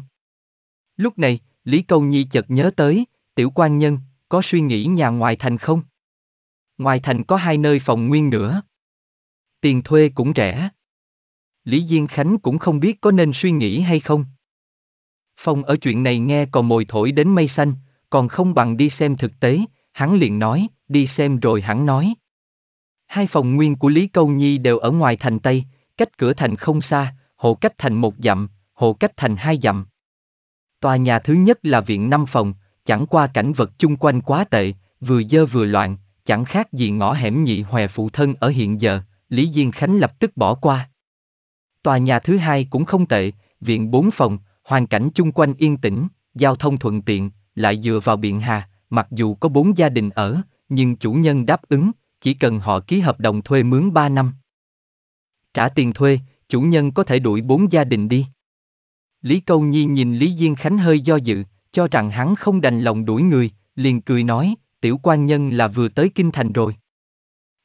Lúc này, Lý Câu Nhi chợt nhớ tới, tiểu quan nhân, có suy nghĩ nhà ngoài thành không? Ngoài thành có hai nơi phòng nguyên nữa. Tiền thuê cũng rẻ. Lý Diên Khánh cũng không biết có nên suy nghĩ hay không. Phong ở chuyện này nghe còn mồi thổi đến mây xanh, còn không bằng đi xem thực tế, hắn liền nói, đi xem rồi hẳn nói. Hai phòng nguyên của Lý Câu Nhi đều ở ngoài thành Tây, cách cửa thành không xa, hộ cách thành một dặm, hộ cách thành hai dặm. Tòa nhà thứ nhất là viện năm phòng, chẳng qua cảnh vật chung quanh quá tệ, vừa dơ vừa loạn, chẳng khác gì ngõ hẻm nhị hòe phụ thân ở hiện giờ, Lý Diên Khánh lập tức bỏ qua. Tòa nhà thứ hai cũng không tệ, viện bốn phòng, hoàn cảnh chung quanh yên tĩnh, giao thông thuận tiện, lại dựa vào biển hà, mặc dù có bốn gia đình ở, nhưng chủ nhân đáp ứng, chỉ cần họ ký hợp đồng thuê mướn 3 năm. Trả tiền thuê, chủ nhân có thể đuổi bốn gia đình đi. Lý Câu Nhi nhìn Lý Diên Khánh hơi do dự, cho rằng hắn không đành lòng đuổi người, liền cười nói, tiểu quan nhân là vừa tới Kinh Thành rồi.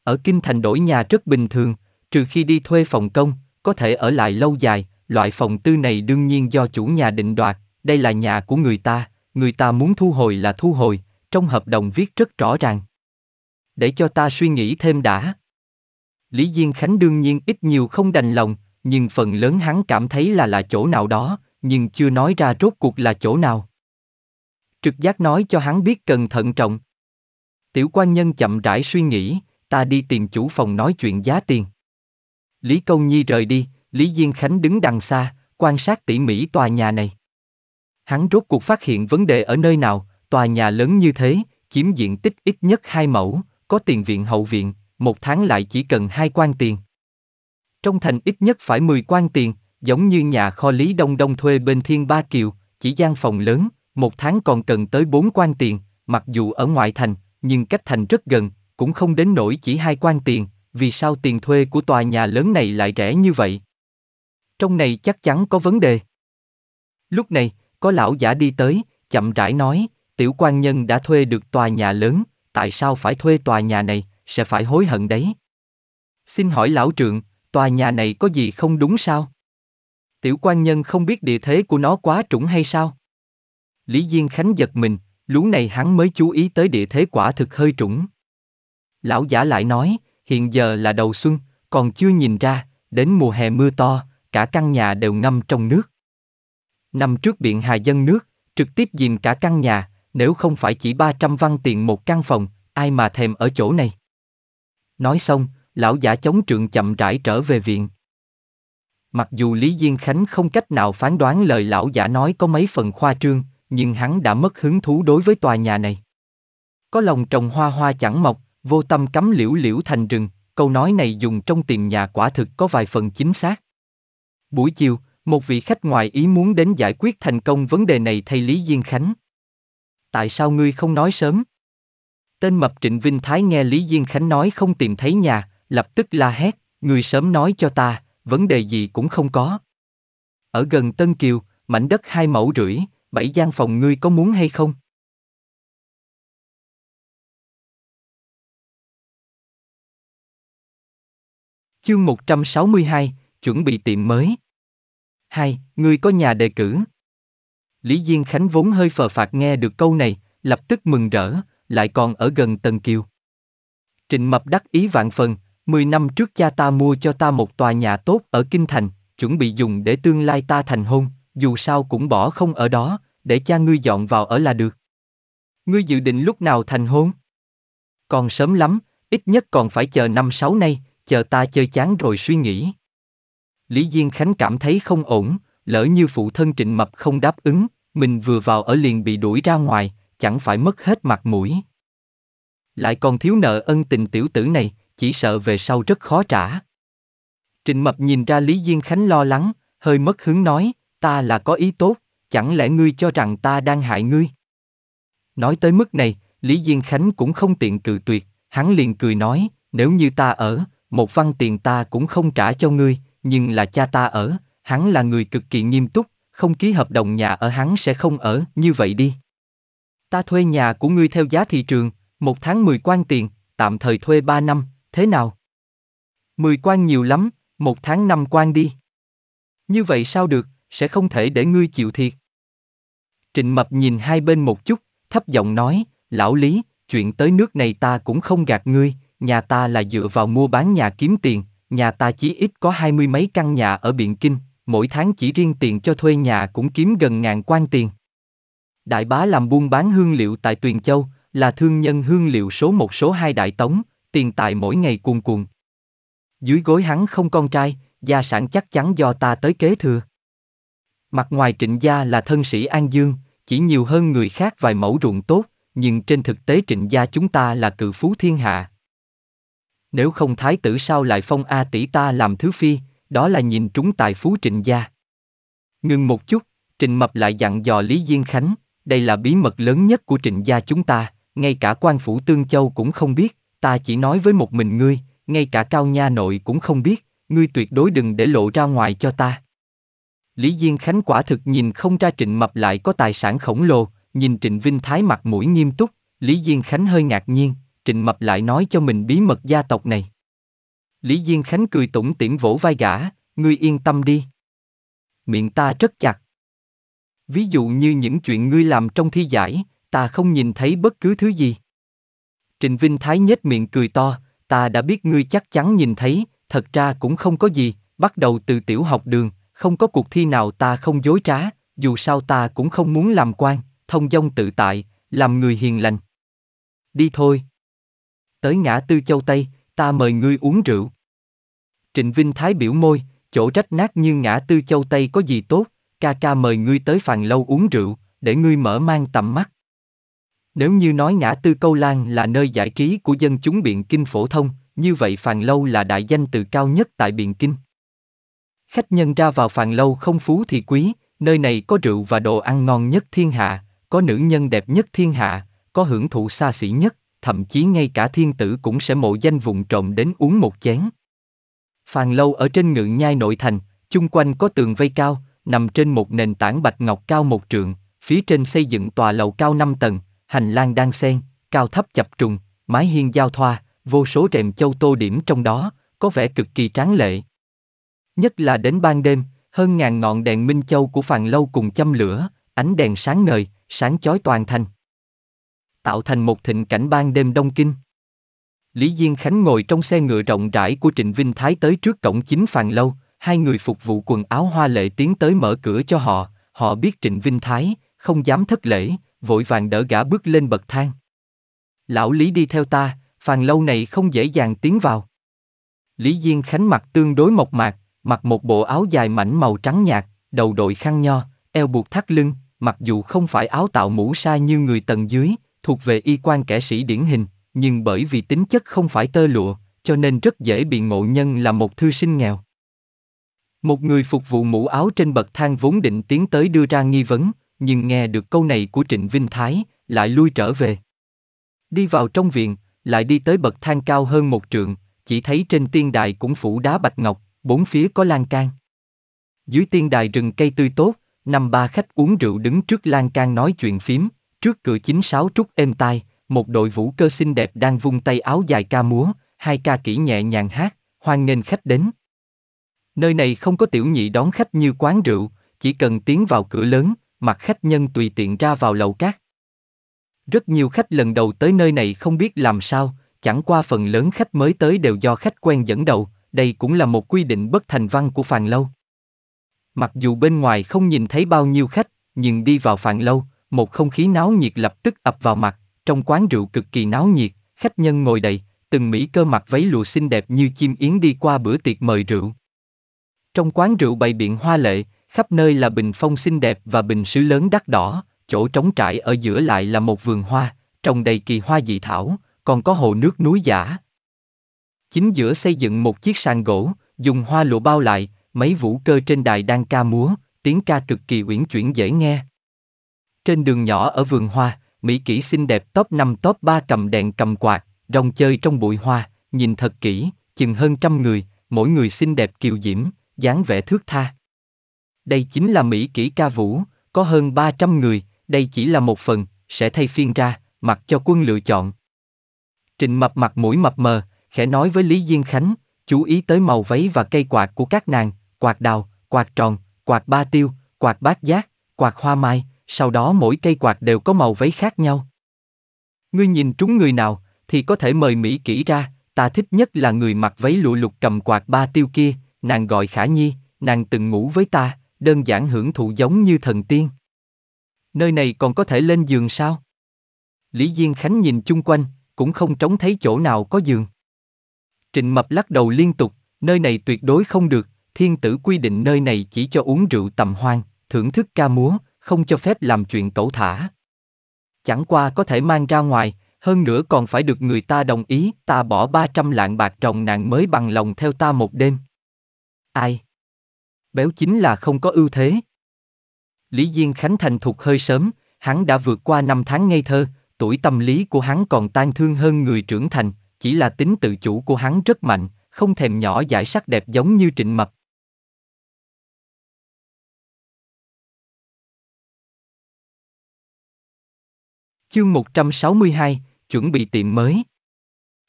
Ở Kinh Thành đổi nhà rất bình thường, trừ khi đi thuê phòng công, có thể ở lại lâu dài, loại phòng tư này đương nhiên do chủ nhà định đoạt, đây là nhà của người ta, người ta muốn thu hồi là thu hồi, trong hợp đồng viết rất rõ ràng để cho ta suy nghĩ thêm đã. Lý Diên Khánh đương nhiên ít nhiều không đành lòng, nhưng phần lớn hắn cảm thấy là là chỗ nào đó, nhưng chưa nói ra rốt cuộc là chỗ nào. Trực giác nói cho hắn biết cần thận trọng. Tiểu quan nhân chậm rãi suy nghĩ, ta đi tìm chủ phòng nói chuyện giá tiền. Lý Câu Nhi rời đi, Lý Diên Khánh đứng đằng xa, quan sát tỉ mỉ tòa nhà này. Hắn rốt cuộc phát hiện vấn đề ở nơi nào, tòa nhà lớn như thế, chiếm diện tích ít nhất hai mẫu, có tiền viện hậu viện, một tháng lại chỉ cần hai quan tiền. Trong thành ít nhất phải 10 quan tiền, giống như nhà kho Lý Đông Đông thuê bên Thiên Ba Kiều, chỉ gian phòng lớn, một tháng còn cần tới 4 quan tiền, mặc dù ở ngoại thành, nhưng cách thành rất gần, cũng không đến nổi chỉ hai quan tiền, vì sao tiền thuê của tòa nhà lớn này lại rẻ như vậy? Trong này chắc chắn có vấn đề. Lúc này, có lão giả đi tới, chậm rãi nói, tiểu quan nhân đã thuê được tòa nhà lớn, tại sao phải thuê tòa nhà này, sẽ phải hối hận đấy. Xin hỏi lão trượng, tòa nhà này có gì không đúng sao? Tiểu quan nhân không biết địa thế của nó quá trũng hay sao? Lý Diên Khánh giật mình, lũ này hắn mới chú ý tới địa thế quả thực hơi trũng. Lão giả lại nói, hiện giờ là đầu xuân, còn chưa nhìn ra, đến mùa hè mưa to, cả căn nhà đều ngâm trong nước. Nằm trước biện hà dân nước, trực tiếp dìm cả căn nhà, nếu không phải chỉ 300 văn tiền một căn phòng, ai mà thèm ở chỗ này. Nói xong, lão giả chống trượng chậm rãi trở về viện. Mặc dù Lý Diên Khánh không cách nào phán đoán lời lão giả nói có mấy phần khoa trương, nhưng hắn đã mất hứng thú đối với tòa nhà này. Có lòng trồng hoa hoa chẳng mọc, vô tâm cắm liễu liễu thành rừng, câu nói này dùng trong tìm nhà quả thực có vài phần chính xác. Buổi chiều, một vị khách ngoài ý muốn đến giải quyết thành công vấn đề này thay Lý Diên Khánh tại sao ngươi không nói sớm? Tên mập Trịnh Vinh Thái nghe Lý Diên Khánh nói không tìm thấy nhà, lập tức la hét, ngươi sớm nói cho ta, vấn đề gì cũng không có. Ở gần Tân Kiều, mảnh đất hai mẫu rưỡi, bảy gian phòng ngươi có muốn hay không? Chương 162, chuẩn bị tiệm mới. 2. Ngươi có nhà đề cử. Lý Diên Khánh vốn hơi phờ phạt nghe được câu này, lập tức mừng rỡ, lại còn ở gần Tần Kiều. Trịnh Mập đắc ý vạn phần, 10 năm trước cha ta mua cho ta một tòa nhà tốt ở Kinh Thành, chuẩn bị dùng để tương lai ta thành hôn, dù sao cũng bỏ không ở đó, để cha ngươi dọn vào ở là được. Ngươi dự định lúc nào thành hôn? Còn sớm lắm, ít nhất còn phải chờ năm sáu nay, chờ ta chơi chán rồi suy nghĩ. Lý Diên Khánh cảm thấy không ổn, lỡ như phụ thân Trịnh Mập không đáp ứng, mình vừa vào ở liền bị đuổi ra ngoài, chẳng phải mất hết mặt mũi. Lại còn thiếu nợ ân tình tiểu tử này, chỉ sợ về sau rất khó trả. Trịnh Mập nhìn ra Lý Diên Khánh lo lắng, hơi mất hứng nói, ta là có ý tốt, chẳng lẽ ngươi cho rằng ta đang hại ngươi? Nói tới mức này, Lý Diên Khánh cũng không tiện cự tuyệt, hắn liền cười nói, nếu như ta ở, một văn tiền ta cũng không trả cho ngươi, nhưng là cha ta ở, hắn là người cực kỳ nghiêm túc, không ký hợp đồng nhà ở hắn sẽ không ở, như vậy đi. Ta thuê nhà của ngươi theo giá thị trường, một tháng 10 quan tiền, tạm thời thuê 3 năm, thế nào? 10 quan nhiều lắm, một tháng 5 quan đi. Như vậy sao được, sẽ không thể để ngươi chịu thiệt. Trịnh Mập nhìn hai bên một chút, thấp giọng nói, lão lý, chuyện tới nước này ta cũng không gạt ngươi, nhà ta là dựa vào mua bán nhà kiếm tiền, nhà ta chỉ ít có hai mươi mấy căn nhà ở Biện Kinh, mỗi tháng chỉ riêng tiền cho thuê nhà cũng kiếm gần ngàn quan tiền. Đại bá làm buôn bán hương liệu tại Tuyền Châu, là thương nhân hương liệu số một số hai đại tống, tiền tài mỗi ngày cuồn cuộn. Dưới gối hắn không con trai, gia sản chắc chắn do ta tới kế thừa. Mặt ngoài trịnh gia là thân sĩ An Dương, chỉ nhiều hơn người khác vài mẫu ruộng tốt, nhưng trên thực tế trịnh gia chúng ta là cự phú thiên hạ. Nếu không thái tử sao lại phong A tỷ ta làm thứ phi, đó là nhìn trúng tài phú Trịnh gia. Ngừng một chút, Trịnh Mập lại dặn dò Lý Diên Khánh, đây là bí mật lớn nhất của Trịnh gia chúng ta, ngay cả quan phủ Tương Châu cũng không biết, ta chỉ nói với một mình ngươi, ngay cả Cao Nha nội cũng không biết, ngươi tuyệt đối đừng để lộ ra ngoài cho ta. Lý Diên Khánh quả thực nhìn không ra Trịnh Mập lại có tài sản khổng lồ, nhìn Trịnh Vinh Thái mặt mũi nghiêm túc, Lý Diên Khánh hơi ngạc nhiên, Trịnh Mập lại nói cho mình bí mật gia tộc này. Lý Diên Khánh cười tủm tỉm vỗ vai gã, ngươi yên tâm đi. Miệng ta rất chặt. Ví dụ như những chuyện ngươi làm trong thi giải, ta không nhìn thấy bất cứ thứ gì. Trịnh Vinh Thái nhếch miệng cười to, ta đã biết ngươi chắc chắn nhìn thấy, thật ra cũng không có gì, bắt đầu từ tiểu học đường, không có cuộc thi nào ta không dối trá, dù sao ta cũng không muốn làm quan, thông dong tự tại, làm người hiền lành. Đi thôi. Tới ngã tư châu Tây, ta mời ngươi uống rượu. Trịnh Vinh Thái biểu môi, chỗ trách nát như ngã tư châu Tây có gì tốt, ca ca mời ngươi tới phàn lâu uống rượu, để ngươi mở mang tầm mắt. Nếu như nói ngã tư câu lan là nơi giải trí của dân chúng Biện Kinh phổ thông, như vậy phàn lâu là đại danh từ cao nhất tại Biện Kinh. Khách nhân ra vào phàn lâu không phú thì quý, nơi này có rượu và đồ ăn ngon nhất thiên hạ, có nữ nhân đẹp nhất thiên hạ, có hưởng thụ xa xỉ nhất, thậm chí ngay cả thiên tử cũng sẽ mộ danh vùng trộm đến uống một chén. Phàn lâu ở trên ngự nhai nội thành, chung quanh có tường vây cao, nằm trên một nền tảng bạch ngọc cao một trượng, phía trên xây dựng tòa lầu cao năm tầng, hành lang đan xen, cao thấp chập trùng, mái hiên giao thoa, vô số rèm châu tô điểm trong đó, có vẻ cực kỳ tráng lệ. Nhất là đến ban đêm, hơn ngàn ngọn đèn minh châu của phàn lâu cùng châm lửa, ánh đèn sáng ngời, sáng chói toàn thành tạo thành một thịnh cảnh ban đêm đông kinh. Lý Diên Khánh ngồi trong xe ngựa rộng rãi của Trịnh Vinh Thái tới trước cổng chính phàn lâu, hai người phục vụ quần áo hoa lệ tiến tới mở cửa cho họ, họ biết Trịnh Vinh Thái, không dám thất lễ, vội vàng đỡ gã bước lên bậc thang. Lão Lý đi theo ta, phàn lâu này không dễ dàng tiến vào. Lý Diên Khánh mặc tương đối mộc mạc, mặc một bộ áo dài mảnh màu trắng nhạt, đầu đội khăn nho, eo buộc thắt lưng, mặc dù không phải áo tạo mũ sa như người tầng dưới, thuộc về y quan kẻ sĩ điển hình, nhưng bởi vì tính chất không phải tơ lụa, cho nên rất dễ bị ngộ nhân là một thư sinh nghèo. Một người phục vụ mũ áo trên bậc thang vốn định tiến tới đưa ra nghi vấn, nhưng nghe được câu này của Trịnh Vinh Thái, lại lui trở về. Đi vào trong viện, lại đi tới bậc thang cao hơn một trượng, chỉ thấy trên tiên đài cũng phủ đá bạch ngọc, bốn phía có lan can. Dưới tiên đài rừng cây tươi tốt, năm ba khách uống rượu đứng trước lan can nói chuyện phím, Trước cửa chính sáu trúc êm tai, một đội vũ cơ xinh đẹp đang vung tay áo dài ca múa, hai ca kỹ nhẹ nhàng hát, hoan nghênh khách đến. Nơi này không có tiểu nhị đón khách như quán rượu, chỉ cần tiến vào cửa lớn, mặt khách nhân tùy tiện ra vào lầu cát. Rất nhiều khách lần đầu tới nơi này không biết làm sao, chẳng qua phần lớn khách mới tới đều do khách quen dẫn đầu, đây cũng là một quy định bất thành văn của phàn lâu. Mặc dù bên ngoài không nhìn thấy bao nhiêu khách, nhưng đi vào phàn lâu, một không khí náo nhiệt lập tức ập vào mặt, trong quán rượu cực kỳ náo nhiệt, khách nhân ngồi đầy, từng mỹ cơ mặc váy lụa xinh đẹp như chim yến đi qua bữa tiệc mời rượu. Trong quán rượu bày biện hoa lệ, khắp nơi là bình phong xinh đẹp và bình sứ lớn đắt đỏ, chỗ trống trải ở giữa lại là một vườn hoa, trồng đầy kỳ hoa dị thảo, còn có hồ nước núi giả. Chính giữa xây dựng một chiếc sàn gỗ, dùng hoa lụa bao lại, mấy vũ cơ trên đài đang ca múa, tiếng ca cực kỳ uyển chuyển dễ nghe trên đường nhỏ ở vườn hoa, Mỹ kỹ xinh đẹp top 5 top 3 cầm đèn cầm quạt, rong chơi trong bụi hoa, nhìn thật kỹ, chừng hơn trăm người, mỗi người xinh đẹp kiều diễm, dáng vẻ thước tha. Đây chính là Mỹ kỹ ca vũ, có hơn 300 người, đây chỉ là một phần, sẽ thay phiên ra, mặc cho quân lựa chọn. trình mập mặt mũi mập mờ, khẽ nói với Lý Diên Khánh, chú ý tới màu váy và cây quạt của các nàng, quạt đào, quạt tròn, quạt ba tiêu, quạt bát giác, quạt hoa mai, sau đó mỗi cây quạt đều có màu váy khác nhau. Ngươi nhìn trúng người nào, thì có thể mời Mỹ kỹ ra, ta thích nhất là người mặc váy lụa lục cầm quạt ba tiêu kia, nàng gọi Khả Nhi, nàng từng ngủ với ta, đơn giản hưởng thụ giống như thần tiên. Nơi này còn có thể lên giường sao? Lý Diên Khánh nhìn chung quanh, cũng không trống thấy chỗ nào có giường. Trịnh Mập lắc đầu liên tục, nơi này tuyệt đối không được, thiên tử quy định nơi này chỉ cho uống rượu tầm hoang, thưởng thức ca múa, không cho phép làm chuyện cẩu thả. Chẳng qua có thể mang ra ngoài, hơn nữa còn phải được người ta đồng ý, ta bỏ 300 lạng bạc rồng nàng mới bằng lòng theo ta một đêm. Ai? Béo chính là không có ưu thế. Lý Diên Khánh thành thục hơi sớm, hắn đã vượt qua năm tháng ngây thơ, tuổi tâm lý của hắn còn tan thương hơn người trưởng thành, chỉ là tính tự chủ của hắn rất mạnh, không thèm nhỏ giải sắc đẹp
giống như trịnh mập.
Chương 162, chuẩn bị tiệm mới.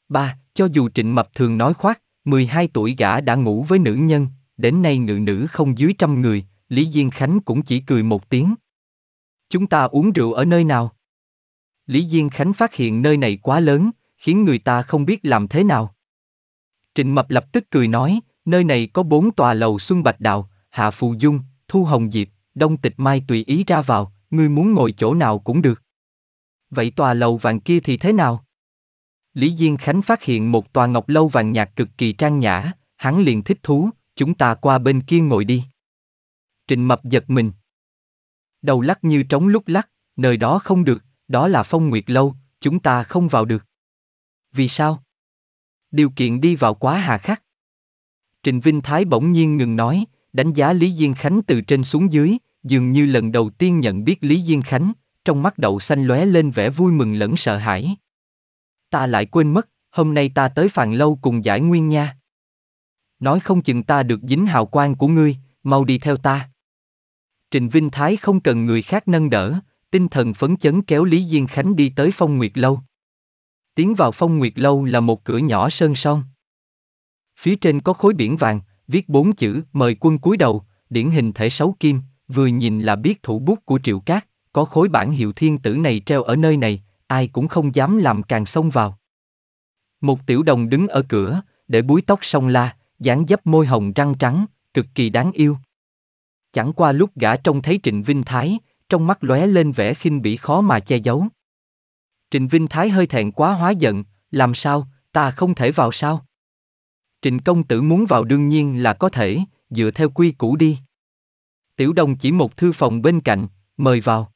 3. Cho dù Trịnh Mập thường nói khoác, 12 tuổi gã đã ngủ với nữ nhân, đến nay ngự nữ không dưới trăm người, Lý Diên Khánh cũng chỉ cười một tiếng. Chúng ta uống rượu ở nơi nào? Lý Diên Khánh phát hiện nơi này quá lớn, khiến người ta không biết làm thế nào. Trịnh Mập lập tức cười nói, nơi này có bốn tòa lầu Xuân Bạch Đạo, Hạ Phù Dung, Thu Hồng Diệp, Đông Tịch Mai tùy ý ra vào, ngươi muốn ngồi chỗ nào cũng được. Vậy tòa lầu vàng kia thì thế nào? Lý Diên Khánh phát hiện một tòa ngọc lâu vàng nhạt cực kỳ trang nhã, hắn liền thích thú, chúng ta qua bên kia ngồi đi. Trình Mập giật mình. Đầu lắc như trống lúc lắc, nơi đó không được, đó là phong nguyệt lâu, chúng ta không vào được. Vì sao? Điều kiện đi vào quá hà khắc. Trình Vinh Thái bỗng nhiên ngừng nói, đánh giá Lý Diên Khánh từ trên xuống dưới, dường như lần đầu tiên nhận biết Lý Diên Khánh, trong mắt đậu xanh lóe lên vẻ vui mừng lẫn sợ hãi. Ta lại quên mất, hôm nay ta tới phàn lâu cùng giải nguyên nha. Nói không chừng ta được dính hào quang của ngươi, mau đi theo ta. Trình Vinh Thái không cần người khác nâng đỡ, tinh thần phấn chấn kéo Lý Diên Khánh đi tới phong nguyệt lâu. Tiến vào phong nguyệt lâu là một cửa nhỏ sơn son. Phía trên có khối biển vàng, viết bốn chữ mời quân cúi đầu, điển hình thể sáu kim, vừa nhìn là biết thủ bút của triệu cát có khối bản hiệu thiên tử này treo ở nơi này, ai cũng không dám làm càng xông vào. Một tiểu đồng đứng ở cửa, để búi tóc sông la, dáng dấp môi hồng răng trắng, cực kỳ đáng yêu. Chẳng qua lúc gã trông thấy Trịnh Vinh Thái, trong mắt lóe lên vẻ khinh bỉ khó mà che giấu. Trịnh Vinh Thái hơi thẹn quá hóa giận, làm sao, ta không thể vào sao? Trịnh công tử muốn vào đương nhiên là có thể, dựa theo quy củ đi. Tiểu đồng chỉ một thư phòng bên cạnh, mời vào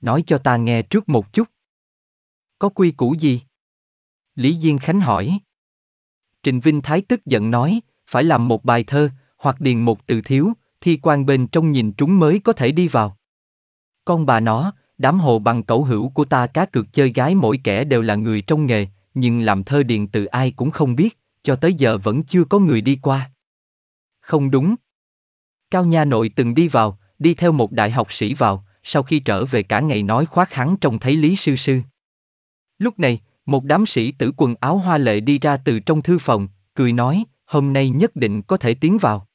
nói cho ta nghe trước một chút. Có quy củ gì? Lý Diên Khánh hỏi. Trịnh Vinh Thái tức giận nói, phải làm một bài thơ, hoặc điền một từ thiếu, thi quan bên trong nhìn chúng mới có thể đi vào. Con bà nó, đám hồ bằng cẩu hữu của ta cá cược chơi gái mỗi kẻ đều là người trong nghề, nhưng làm thơ điền từ ai cũng không biết, cho tới giờ vẫn chưa có người đi qua. Không đúng. Cao Nha Nội từng đi vào, đi theo một đại học sĩ vào, sau khi trở về cả ngày nói khoác hắn trông thấy Lý Sư Sư. Lúc này, một đám sĩ tử quần áo hoa lệ đi ra từ trong thư phòng, cười nói, hôm nay nhất định có thể tiến vào.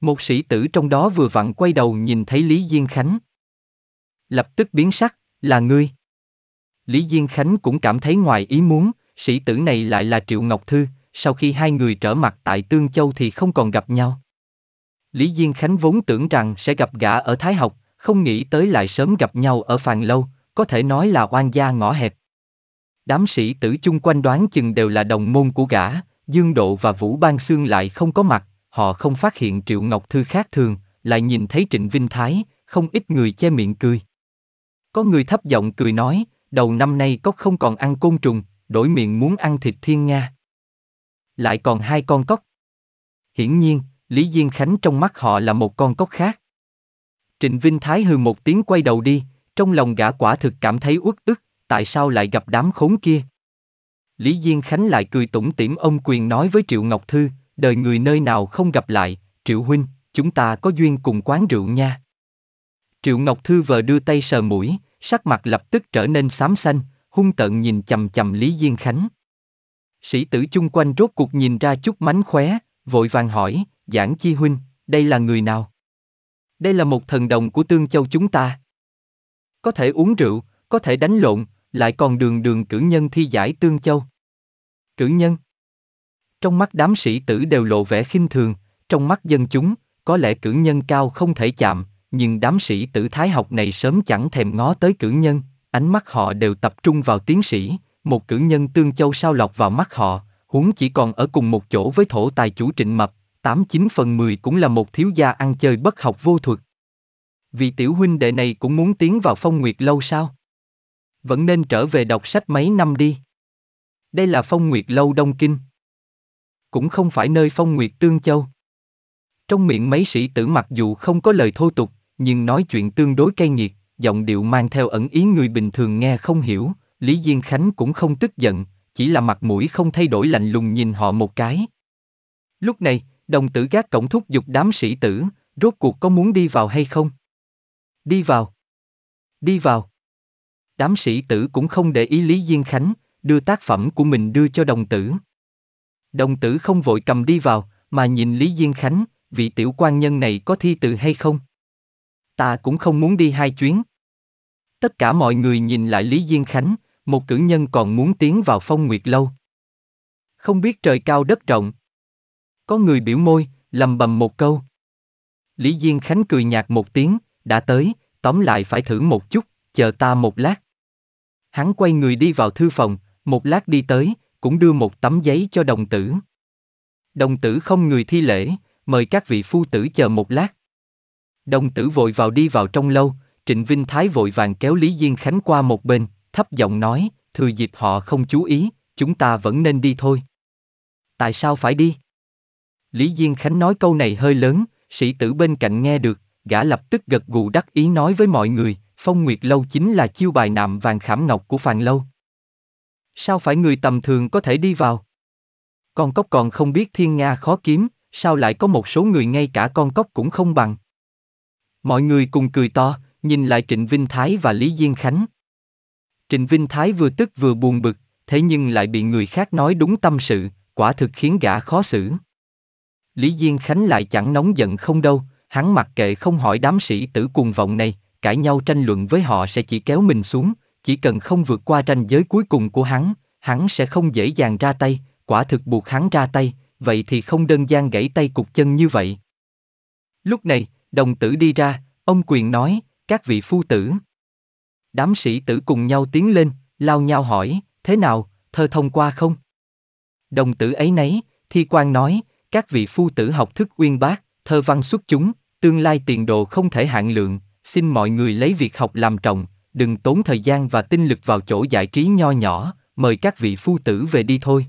Một sĩ tử trong đó vừa vặn quay đầu nhìn thấy Lý Diên Khánh. Lập tức biến sắc, là ngươi. Lý Diên Khánh cũng cảm thấy ngoài ý muốn, sĩ tử này lại là Triệu Ngọc Thư, sau khi hai người trở mặt tại Tương Châu thì không còn gặp nhau. Lý Diên Khánh vốn tưởng rằng sẽ gặp gã ở Thái Học, không nghĩ tới lại sớm gặp nhau ở phàn lâu, có thể nói là oan gia ngõ hẹp. Đám sĩ tử chung quanh đoán chừng đều là đồng môn của gã, Dương Độ và Vũ Ban xương lại không có mặt, họ không phát hiện Triệu Ngọc Thư khác thường, lại nhìn thấy Trịnh Vinh Thái, không ít người che miệng cười. Có người thấp giọng cười nói, đầu năm nay có không còn ăn côn trùng, đổi miệng muốn ăn thịt thiên nga. Lại còn hai con cóc. Hiển nhiên, Lý Diên Khánh trong mắt họ là một con cóc khác. Trịnh Vinh Thái hừ một tiếng quay đầu đi, trong lòng gã quả thực cảm thấy uất ức, tại sao lại gặp đám khốn kia. Lý Diên Khánh lại cười tủm tỉm ông quyền nói với Triệu Ngọc Thư, đời người nơi nào không gặp lại, Triệu Huynh, chúng ta có duyên cùng quán rượu nha. Triệu Ngọc Thư vờ đưa tay sờ mũi, sắc mặt lập tức trở nên xám xanh, hung tợn nhìn chầm chầm Lý Diên Khánh. Sĩ tử chung quanh rốt cuộc nhìn ra chút mánh khóe, vội vàng hỏi, giảng chi huynh, đây là người nào? đây là một thần đồng của Tương Châu chúng ta. Có thể uống rượu, có thể đánh lộn, lại còn đường đường cử nhân thi giải Tương Châu. Cử nhân Trong mắt đám sĩ tử đều lộ vẻ khinh thường, trong mắt dân chúng, có lẽ cử nhân cao không thể chạm, nhưng đám sĩ tử thái học này sớm chẳng thèm ngó tới cử nhân, ánh mắt họ đều tập trung vào tiến sĩ, một cử nhân Tương Châu sao lọc vào mắt họ, huống chỉ còn ở cùng một chỗ với thổ tài chủ trịnh mập, tám chín phần mười cũng là một thiếu gia ăn chơi bất học vô thuật. Vị tiểu huynh đệ này cũng muốn tiến vào phong nguyệt lâu sao? Vẫn nên trở về đọc sách mấy năm đi. Đây là phong nguyệt lâu Đông Kinh. Cũng không phải nơi phong nguyệt Tương Châu. Trong miệng mấy sĩ tử mặc dù không có lời thô tục, nhưng nói chuyện tương đối cay nghiệt, giọng điệu mang theo ẩn ý người bình thường nghe không hiểu, Lý Diên Khánh cũng không tức giận, chỉ là mặt mũi không thay đổi lạnh lùng nhìn họ một cái. Lúc này, Đồng tử gác cổng thúc giục đám sĩ tử, rốt cuộc có muốn đi vào hay không? Đi vào. Đi vào. Đám sĩ tử cũng không để ý Lý Diên Khánh, đưa tác phẩm của mình đưa cho đồng tử. Đồng tử không vội cầm đi vào, mà nhìn Lý Diên Khánh, vị tiểu quan nhân này có thi từ hay không? Ta cũng không muốn đi hai chuyến. Tất cả mọi người nhìn lại Lý Diên Khánh, một cử nhân còn muốn tiến vào phong nguyệt lâu. Không biết trời cao đất rộng, có người biểu môi, lầm bầm một câu. Lý Diên Khánh cười nhạt một tiếng, đã tới, tóm lại phải thử một chút, chờ ta một lát. Hắn quay người đi vào thư phòng, một lát đi tới, cũng đưa một tấm giấy cho đồng tử. Đồng tử không người thi lễ, mời các vị phu tử chờ một lát. Đồng tử vội vào đi vào trong lâu, Trịnh Vinh Thái vội vàng kéo Lý Diên Khánh qua một bên, thấp giọng nói, thừa dịp họ không chú ý, chúng ta vẫn nên đi thôi. Tại sao phải đi? Lý Diên Khánh nói câu này hơi lớn, sĩ tử bên cạnh nghe được, gã lập tức gật gù đắc ý nói với mọi người, Phong Nguyệt Lâu chính là chiêu bài nạm vàng khảm ngọc của Phàn Lâu. Sao phải người tầm thường có thể đi vào? Con cóc còn không biết thiên Nga khó kiếm, sao lại có một số người ngay cả con cóc cũng không bằng? Mọi người cùng cười to, nhìn lại Trịnh Vinh Thái và Lý Diên Khánh. Trịnh Vinh Thái vừa tức vừa buồn bực, thế nhưng lại bị người khác nói đúng tâm sự, quả thực khiến gã khó xử. Lý Diên Khánh lại chẳng nóng giận không đâu, hắn mặc kệ không hỏi đám sĩ tử cuồng vọng này, cãi nhau tranh luận với họ sẽ chỉ kéo mình xuống, chỉ cần không vượt qua ranh giới cuối cùng của hắn, hắn sẽ không dễ dàng ra tay, quả thực buộc hắn ra tay, vậy thì không đơn giản gãy tay cục chân như vậy. Lúc này, đồng tử đi ra, ông quyền nói, các vị phu tử. Đám sĩ tử cùng nhau tiến lên, lao nhau hỏi, thế nào, thơ thông qua không? Đồng tử ấy nấy, thi quan nói, các vị phu tử học thức uyên bác, thơ văn xuất chúng, tương lai tiền đồ không thể hạn lượng, xin mọi người lấy việc học làm trọng, đừng tốn thời gian và tinh lực vào chỗ giải trí nho nhỏ, mời các vị phu tử về đi thôi.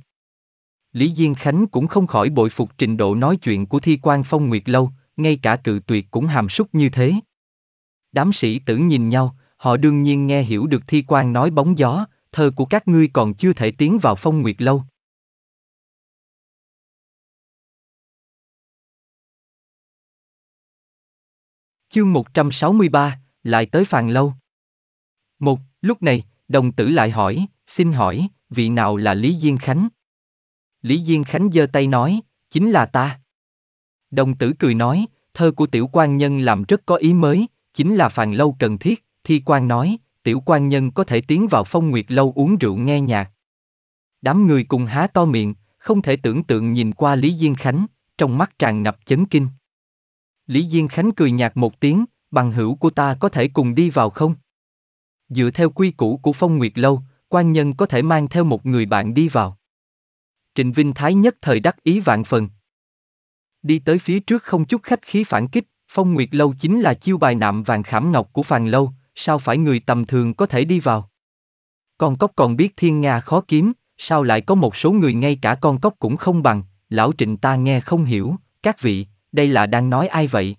Lý Diên Khánh cũng không khỏi bội phục trình độ nói chuyện của thi quan phong nguyệt lâu, ngay cả cự tuyệt cũng hàm súc như thế. Đám sĩ tử nhìn nhau, họ đương nhiên nghe hiểu được thi quan nói bóng gió, thơ của các ngươi còn chưa thể tiến vào phong nguyệt lâu.
Chương 163,
lại tới Phàn Lâu. Một, lúc này, đồng tử lại hỏi, xin hỏi, vị nào là Lý Diên Khánh? Lý Diên Khánh giơ tay nói, chính là ta. Đồng tử cười nói, thơ của tiểu quan nhân làm rất có ý mới, chính là Phàn Lâu cần thiết, thi quan nói, tiểu quan nhân có thể tiến vào phong nguyệt lâu uống rượu nghe nhạc. Đám người cùng há to miệng, không thể tưởng tượng nhìn qua Lý Diên Khánh, trong mắt tràn ngập chấn kinh. Lý Diên Khánh cười nhạt một tiếng, bằng hữu của ta có thể cùng đi vào không? Dựa theo quy củ của Phong Nguyệt Lâu, quan nhân có thể mang theo một người bạn đi vào. Trịnh Vinh Thái nhất thời đắc ý vạn phần. Đi tới phía trước không chút khách khí phản kích, Phong Nguyệt Lâu chính là chiêu bài nạm vàng khảm ngọc của Phàn Lâu, sao phải người tầm thường có thể đi vào? Con cóc còn biết thiên nga khó kiếm, sao lại có một số người ngay cả con cóc cũng không bằng, lão trịnh ta nghe không hiểu, các vị, đây là đang nói ai vậy?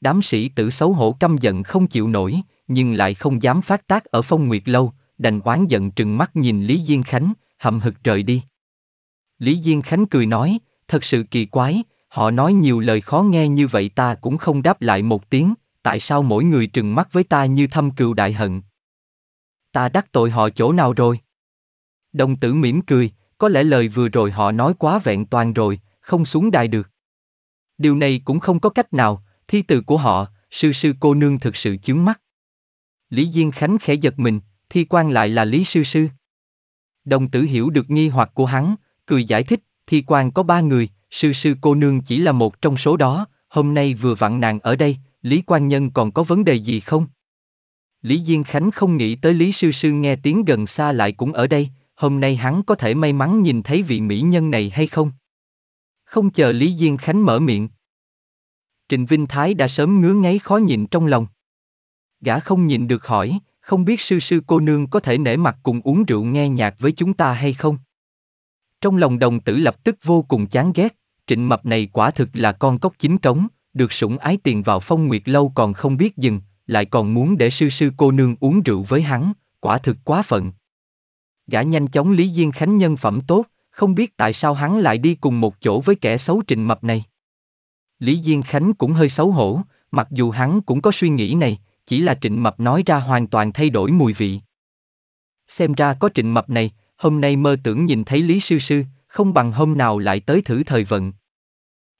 Đám sĩ tử xấu hổ căm giận không chịu nổi, nhưng lại không dám phát tác ở phong nguyệt lâu, đành oán giận trừng mắt nhìn Lý Diên Khánh, hậm hực trời đi. Lý Diên Khánh cười nói, thật sự kỳ quái, họ nói nhiều lời khó nghe như vậy ta cũng không đáp lại một tiếng, tại sao mỗi người trừng mắt với ta như thăm cừu đại hận? Ta đắc tội họ chỗ nào rồi? Đồng tử mỉm cười, có lẽ lời vừa rồi họ nói quá vẹn toàn rồi, không xuống đài được. Điều này cũng không có cách nào, thi từ của họ, sư sư cô nương thực sự chướng mắt. Lý Diên Khánh khẽ giật mình, thi quan lại là Lý Sư Sư. Đồng tử hiểu được nghi hoặc của hắn, cười giải thích, thi quan có ba người, sư sư cô nương chỉ là một trong số đó, hôm nay vừa vặn nàng ở đây, Lý quan nhân còn có vấn đề gì không? Lý Diên Khánh không nghĩ tới Lý Sư Sư nghe tiếng gần xa lại cũng ở đây, hôm nay hắn có thể may mắn nhìn thấy vị mỹ nhân này hay không? Không chờ Lý Diên Khánh mở miệng. Trịnh Vinh Thái đã sớm ngứa ngáy khó nhịn trong lòng. Gã không nhịn được hỏi, không biết sư sư cô nương có thể nể mặt cùng uống rượu nghe nhạc với chúng ta hay không? Trong lòng đồng tử lập tức vô cùng chán ghét, trịnh mập này quả thực là con cóc chính trống, được sủng ái tiền vào phong nguyệt lâu còn không biết dừng, lại còn muốn để sư sư cô nương uống rượu với hắn, quả thực quá phận. Gã nhanh chóng Lý Diên Khánh nhân phẩm tốt, không biết tại sao hắn lại đi cùng một chỗ với kẻ xấu trình mập này. Lý Diên Khánh cũng hơi xấu hổ, mặc dù hắn cũng có suy nghĩ này, chỉ là trịnh mập nói ra hoàn toàn thay đổi mùi vị. Xem ra có trịnh mập này, hôm nay mơ tưởng nhìn thấy Lý Sư Sư, không bằng hôm nào lại tới thử thời vận.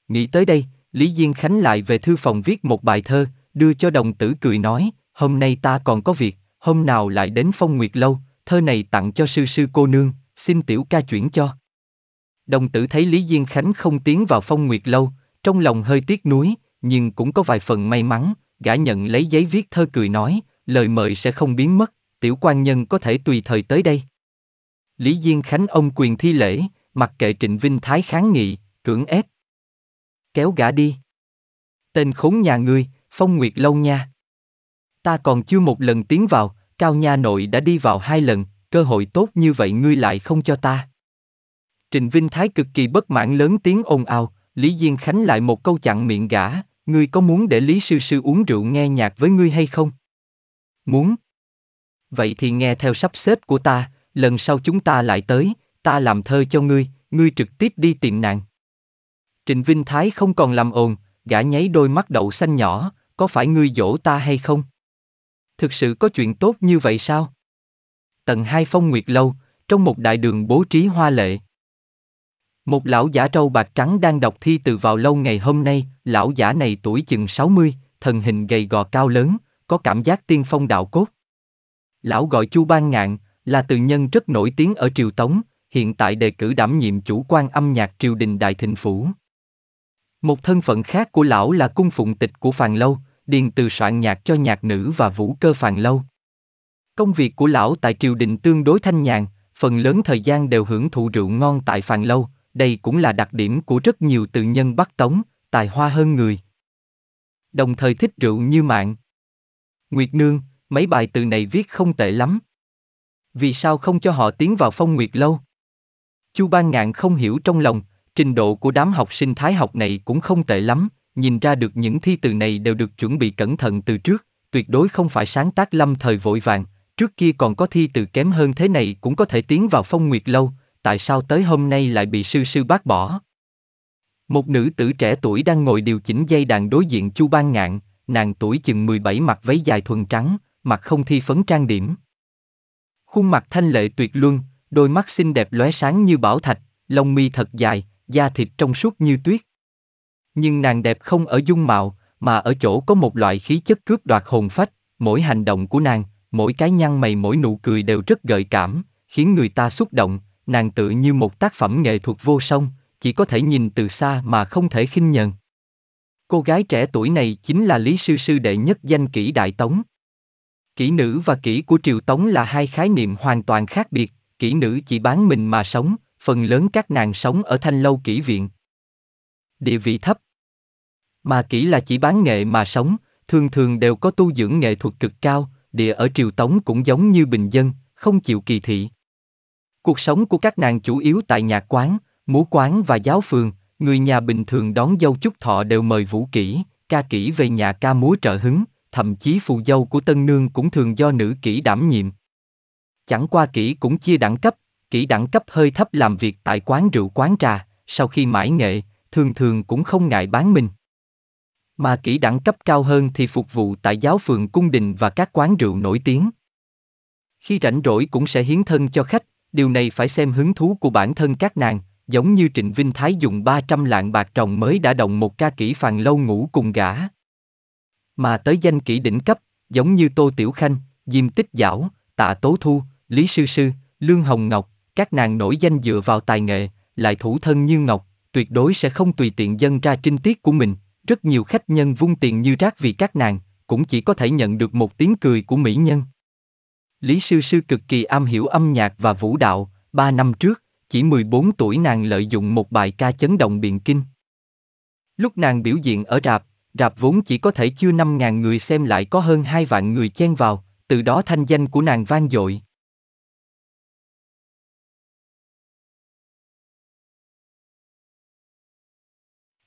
Nghĩ tới đây, Lý Diên Khánh lại về thư phòng viết một bài thơ, đưa cho đồng tử cười nói, hôm nay ta còn có việc, hôm nào lại đến phong nguyệt lâu, thơ này tặng cho sư sư cô nương, xin tiểu ca chuyển cho. Đồng tử thấy Lý Diên Khánh không tiến vào phong nguyệt lâu, trong lòng hơi tiếc nuối, nhưng cũng có vài phần may mắn, gã nhận lấy giấy viết thơ cười nói, lời mời sẽ không biến mất, tiểu quan nhân có thể tùy thời tới đây. Lý Diên Khánh ông quyền thi lễ, mặc kệ Trịnh Vinh Thái kháng nghị, cưỡng ép. Kéo gã đi. Tên khốn nhà ngươi, phong nguyệt lâu nha. Ta còn chưa một lần tiến vào, cao nha nội đã đi vào hai lần, cơ hội tốt như vậy ngươi lại không cho ta. Trình Vinh Thái cực kỳ bất mãn lớn tiếng ồn ào, Lý Diên Khánh lại một câu chặn miệng gã, ngươi có muốn để Lý Sư Sư uống rượu nghe nhạc với ngươi hay không? Muốn. Vậy thì nghe theo sắp xếp của ta, lần sau chúng ta lại tới, ta làm thơ cho ngươi, ngươi trực tiếp đi tìm nàng. Trình Vinh Thái không còn làm ồn, gã nháy đôi mắt đậu xanh nhỏ, có phải ngươi dỗ ta hay không? Thực sự có chuyện tốt như vậy sao? Tầng hai phong nguyệt lâu, trong một đại đường bố trí hoa lệ, một lão giả râu bạc trắng đang đọc thi từ vào lâu ngày hôm nay, lão giả này tuổi chừng 60, thần hình gầy gò cao lớn, có cảm giác tiên phong đạo cốt. Lão gọi Chu Ban Ngạn, là từ nhân rất nổi tiếng ở triều Tống, hiện tại đề cử đảm nhiệm chủ quan âm nhạc triều đình Đại Thịnh Phủ. Một thân phận khác của lão là cung phụng tịch của Phàn Lâu, điền từ soạn nhạc cho nhạc nữ và vũ cơ Phàn Lâu. Công việc của lão tại triều đình tương đối thanh nhàn, phần lớn thời gian đều hưởng thụ rượu ngon tại Phàn Lâu, đây cũng là đặc điểm của rất nhiều tự nhân Bắc Tống, tài hoa hơn người. Đồng thời thích rượu như mạng. Nguyệt Nương, mấy bài từ này viết không tệ lắm. Vì sao không cho họ tiến vào phong nguyệt lâu? Chu Ban Ngạn không hiểu trong lòng, trình độ của đám học sinh thái học này cũng không tệ lắm, nhìn ra được những thi từ này đều được chuẩn bị cẩn thận từ trước, tuyệt đối không phải sáng tác lâm thời vội vàng, trước kia còn có thi từ kém hơn thế này cũng có thể tiến vào phong nguyệt lâu, tại sao tới hôm nay lại bị sư sư bác bỏ. Một nữ tử trẻ tuổi đang ngồi điều chỉnh dây đàn đối diện Chu Ban Ngạn, nàng tuổi chừng 17 mặc váy dài thuần trắng, mặt không thi phấn trang điểm. Khuôn mặt thanh lệ tuyệt luân, đôi mắt xinh đẹp lóe sáng như bảo thạch, lông mi thật dài, da thịt trong suốt như tuyết. Nhưng nàng đẹp không ở dung mạo, mà ở chỗ có một loại khí chất cướp đoạt hồn phách, mỗi hành động của nàng, mỗi cái nhăn mày mỗi nụ cười đều rất gợi cảm, khiến người ta xúc động, nàng tự như một tác phẩm nghệ thuật vô song, chỉ có thể nhìn từ xa mà không thể khinh nhận. Cô gái trẻ tuổi này chính là Lý Sư Sư đệ nhất danh kỹ Đại Tống. Kỹ nữ và kỹ của Triều Tống là hai khái niệm hoàn toàn khác biệt, kỹ nữ chỉ bán mình mà sống, phần lớn các nàng sống ở thanh lâu kỹ viện. Địa vị thấp Mà kỹ là chỉ bán nghệ mà sống, thường thường đều có tu dưỡng nghệ thuật cực cao, địa ở Triều Tống cũng giống như bình dân, không chịu kỳ thị. Cuộc sống của các nàng chủ yếu tại nhà quán, múa quán và giáo phường, người nhà bình thường đón dâu chúc thọ đều mời vũ kỹ, ca kỹ về nhà ca múa trợ hứng, thậm chí phù dâu của tân nương cũng thường do nữ kỹ đảm nhiệm. Chẳng qua kỹ cũng chia đẳng cấp, kỹ đẳng cấp hơi thấp làm việc tại quán rượu quán trà, sau khi mãi nghệ, thường thường cũng không ngại bán mình. Mà kỹ đẳng cấp cao hơn thì phục vụ tại giáo phường cung đình và các quán rượu nổi tiếng. Khi rảnh rỗi cũng sẽ hiến thân cho khách, điều này phải xem hứng thú của bản thân các nàng, giống như Trịnh Vinh Thái dùng 300 lạng bạc trồng mới đã động một ca kỹ phàn lâu ngủ cùng gã. Mà tới danh kỹ đỉnh cấp, giống như Tô Tiểu Khanh, Diêm Tích Giảo, Tạ Tố Thu, Lý Sư Sư, Lương Hồng Ngọc, các nàng nổi danh dựa vào tài nghệ, lại thủ thân như Ngọc, tuyệt đối sẽ không tùy tiện dân ra trinh tiết của mình, rất nhiều khách nhân vung tiền như rác vì các nàng, cũng chỉ có thể nhận được một tiếng cười của mỹ nhân. Lý Sư Sư cực kỳ am hiểu âm nhạc và vũ đạo, ba năm trước, chỉ 14 tuổi nàng lợi dụng một bài ca chấn động biện kinh. Lúc nàng biểu diễn ở rạp, rạp vốn chỉ có thể chưa 5.000 người xem lại có hơn 2 vạn người chen vào, từ đó thanh danh của nàng vang dội.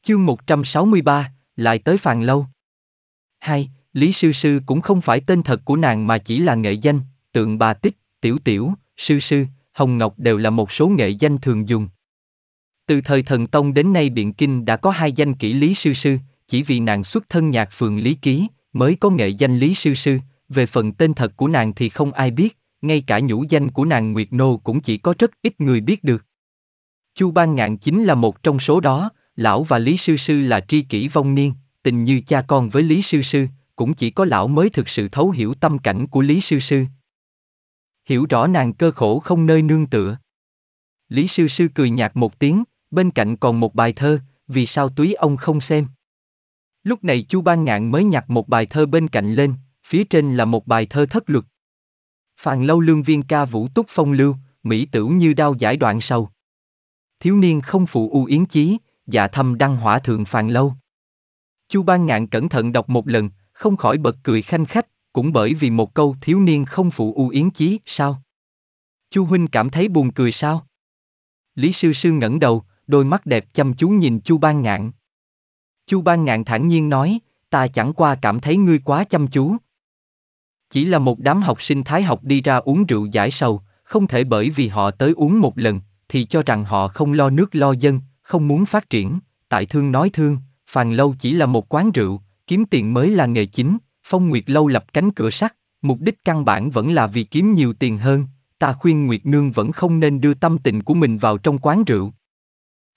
Chương 163, lại tới Phàn Lâu. 2. Lý Sư Sư cũng không phải tên thật của nàng mà chỉ là nghệ danh, tượng bà tích, tiểu tiểu, sư sư, hồng ngọc đều là một số nghệ danh thường dùng. Từ thời thần tông đến nay Biện Kinh đã có hai danh kỹ Lý Sư Sư, chỉ vì nàng xuất thân nhạc phường Lý Ký, mới có nghệ danh Lý Sư Sư, về phần tên thật của nàng thì không ai biết, ngay cả nhũ danh của nàng Nguyệt Nô cũng chỉ có rất ít người biết được. Chu Ban Ngạn chính là một trong số đó, lão và Lý Sư Sư là tri kỷ vong niên, tình như cha con với Lý Sư Sư, cũng chỉ có lão mới thực sự thấu hiểu tâm cảnh của Lý Sư Sư, hiểu rõ nàng cơ khổ không nơi nương tựa. Lý sư sư cười nhạt một tiếng, bên cạnh còn một bài thơ, vì sao túy ông không xem. Lúc này Chu Ban Ngạn mới nhặt một bài thơ bên cạnh lên, phía trên là một bài thơ thất luật. Phàn lâu lương viên ca vũ túc phong lưu, mỹ tửu như đao giải đoạn sầu. Thiếu niên không phụ u yến chí, dạ thâm đăng hỏa thượng phàn lâu. Chu Ban Ngạn cẩn thận đọc một lần, không khỏi bật cười khanh khách, cũng bởi vì một câu thiếu niên không phụ u yến chí, sao? Chu Huynh cảm thấy buồn cười sao? Lý Sư Sư ngẩng đầu, đôi mắt đẹp chăm chú nhìn Chu Ban Ngạn. Chu Ban Ngạn thản nhiên nói, ta chẳng qua cảm thấy ngươi quá chăm chú. Chỉ là một đám học sinh thái học đi ra uống rượu giải sầu, không thể bởi vì họ tới uống một lần, thì cho rằng họ không lo nước lo dân, không muốn phát triển, tại thương nói thương, phàn lâu chỉ là một quán rượu, kiếm tiền mới là nghề chính, Phong Nguyệt lâu lập cánh cửa sắt, mục đích căn bản vẫn là vì kiếm nhiều tiền hơn, ta khuyên Nguyệt Nương vẫn không nên đưa tâm tình của mình vào trong quán rượu.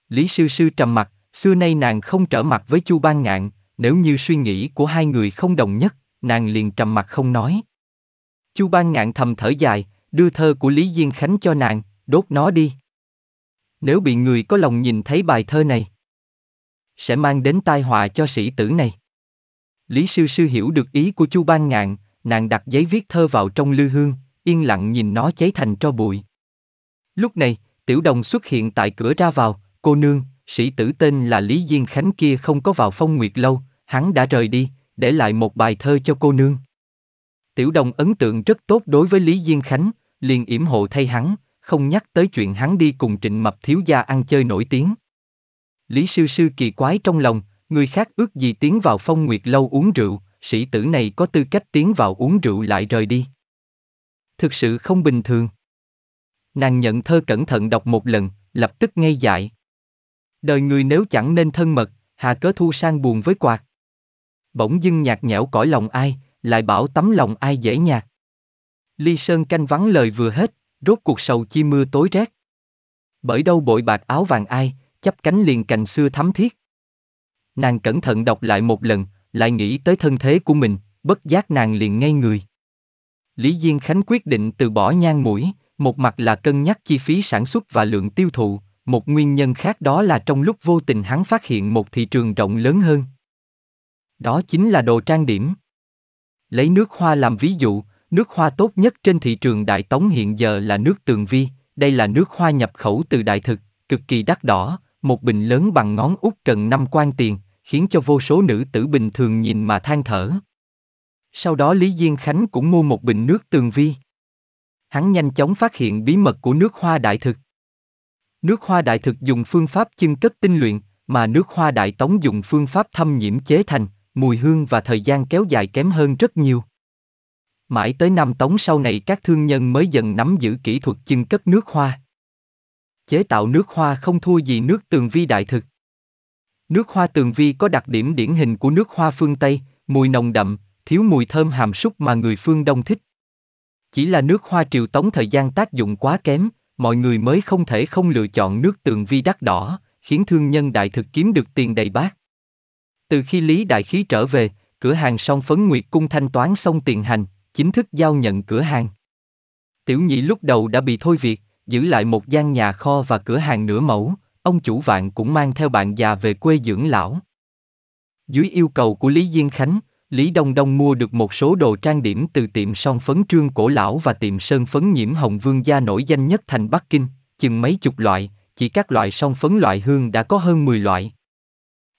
Lý Sư Sư trầm mặt, xưa nay nàng không trở mặt với Chu Ban Ngạn, nếu như suy nghĩ của hai người không đồng nhất, nàng liền trầm mặt không nói. Chu Ban Ngạn thầm thở dài, đưa thơ của Lý Diên Khánh cho nàng, đốt nó đi. Nếu bị người có lòng nhìn thấy bài thơ này, sẽ mang đến tai họa cho sĩ tử này. Lý sư sư hiểu được ý của Chu Ban Ngạn, nàng đặt giấy viết thơ vào trong lư hương, yên lặng nhìn nó cháy thành tro bụi. Lúc này, tiểu đồng xuất hiện tại cửa ra vào, cô nương, sĩ tử tên là Lý Diên Khánh kia không có vào phong nguyệt lâu, hắn đã rời đi, để lại một bài thơ cho cô nương. Tiểu đồng ấn tượng rất tốt đối với Lý Diên Khánh, liền yểm hộ thay hắn, không nhắc tới chuyện hắn đi cùng trịnh mập thiếu gia ăn chơi nổi tiếng. Lý sư sư kỳ quái trong lòng, Người khác ước gì tiến vào phong nguyệt lâu uống rượu, sĩ tử này có tư cách tiến vào uống rượu lại rời đi. Thực sự không bình thường. Nàng nhận thơ cẩn thận đọc một lần, lập tức ngay dại. Đời người nếu chẳng nên thân mật, hà cớ thu sang buồn với quạt. Bỗng dưng nhạt nhẽo cõi lòng ai, lại bảo tấm lòng ai dễ nhạt. Ly Sơn canh vắng lời vừa hết, rốt cuộc sầu chi mưa tối rét. Bởi đâu bội bạc áo vàng ai, chấp cánh liền cành xưa thắm thiết. Nàng cẩn thận đọc lại một lần, lại nghĩ tới thân thế của mình, bất giác nàng liền ngây người. Lý Diên Khánh quyết định từ bỏ nhang mũi, một mặt là cân nhắc chi phí sản xuất và lượng tiêu thụ, một nguyên nhân khác đó là trong lúc vô tình hắn phát hiện một thị trường rộng lớn hơn. Đó chính là đồ trang điểm. Lấy nước hoa làm ví dụ, nước hoa tốt nhất trên thị trường Đại Tống hiện giờ là nước tường vi, đây là nước hoa nhập khẩu từ Đại Thực, cực kỳ đắt đỏ, một bình lớn bằng ngón út trần năm quan tiền, khiến cho vô số nữ tử bình thường nhìn mà than thở. Sau đó Lý Diên Khánh cũng mua một bình nước tường vi. Hắn nhanh chóng phát hiện bí mật của nước hoa đại thực. Nước hoa đại thực dùng phương pháp chân cất tinh luyện, mà nước hoa đại tống dùng phương pháp thâm nhiễm chế thành, mùi hương và thời gian kéo dài kém hơn rất nhiều. Mãi tới năm tống sau này các thương nhân mới dần nắm giữ kỹ thuật chân cất nước hoa chế tạo nước hoa không thua gì nước tường vi đại thực. Nước hoa tường vi có đặc điểm điển hình của nước hoa phương Tây, mùi nồng đậm, thiếu mùi thơm hàm súc mà người phương Đông thích. Chỉ là nước hoa triều tống thời gian tác dụng quá kém, mọi người mới không thể không lựa chọn nước tường vi đắt đỏ, khiến thương nhân đại thực kiếm được tiền đầy bát. Từ khi Lý Đại Khí trở về, cửa hàng song phấn nguyệt cung thanh toán xong tiền hành, chính thức giao nhận cửa hàng. Tiểu nhị lúc đầu đã bị thôi việc, giữ lại một gian nhà kho và cửa hàng nửa mẫu, ông chủ vạn cũng mang theo bạn già về quê dưỡng lão. Dưới yêu cầu của Lý Diên Khánh, Lý Đông Đông mua được một số đồ trang điểm từ tiệm son phấn trương cổ lão và tiệm sơn phấn nhiễm hồng vương gia nổi danh nhất thành Bắc Kinh, chừng mấy chục loại, chỉ các loại son phấn loại hương đã có hơn 10 loại.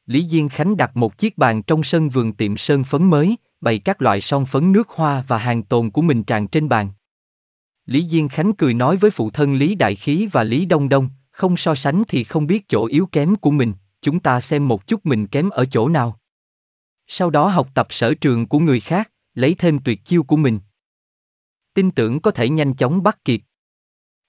Lý Diên Khánh đặt một chiếc bàn trong sân vườn tiệm sơn phấn mới, bày các loại son phấn nước hoa và hàng tồn của mình tràn trên bàn. Lý Diên Khánh cười nói với phụ thân Lý Đại Khí và Lý Đông Đông, không so sánh thì không biết chỗ yếu kém của mình, chúng ta xem một chút mình kém ở chỗ nào. Sau đó học tập sở trường của người khác, lấy thêm tuyệt chiêu của mình. Tin tưởng có thể nhanh chóng bắt kịp.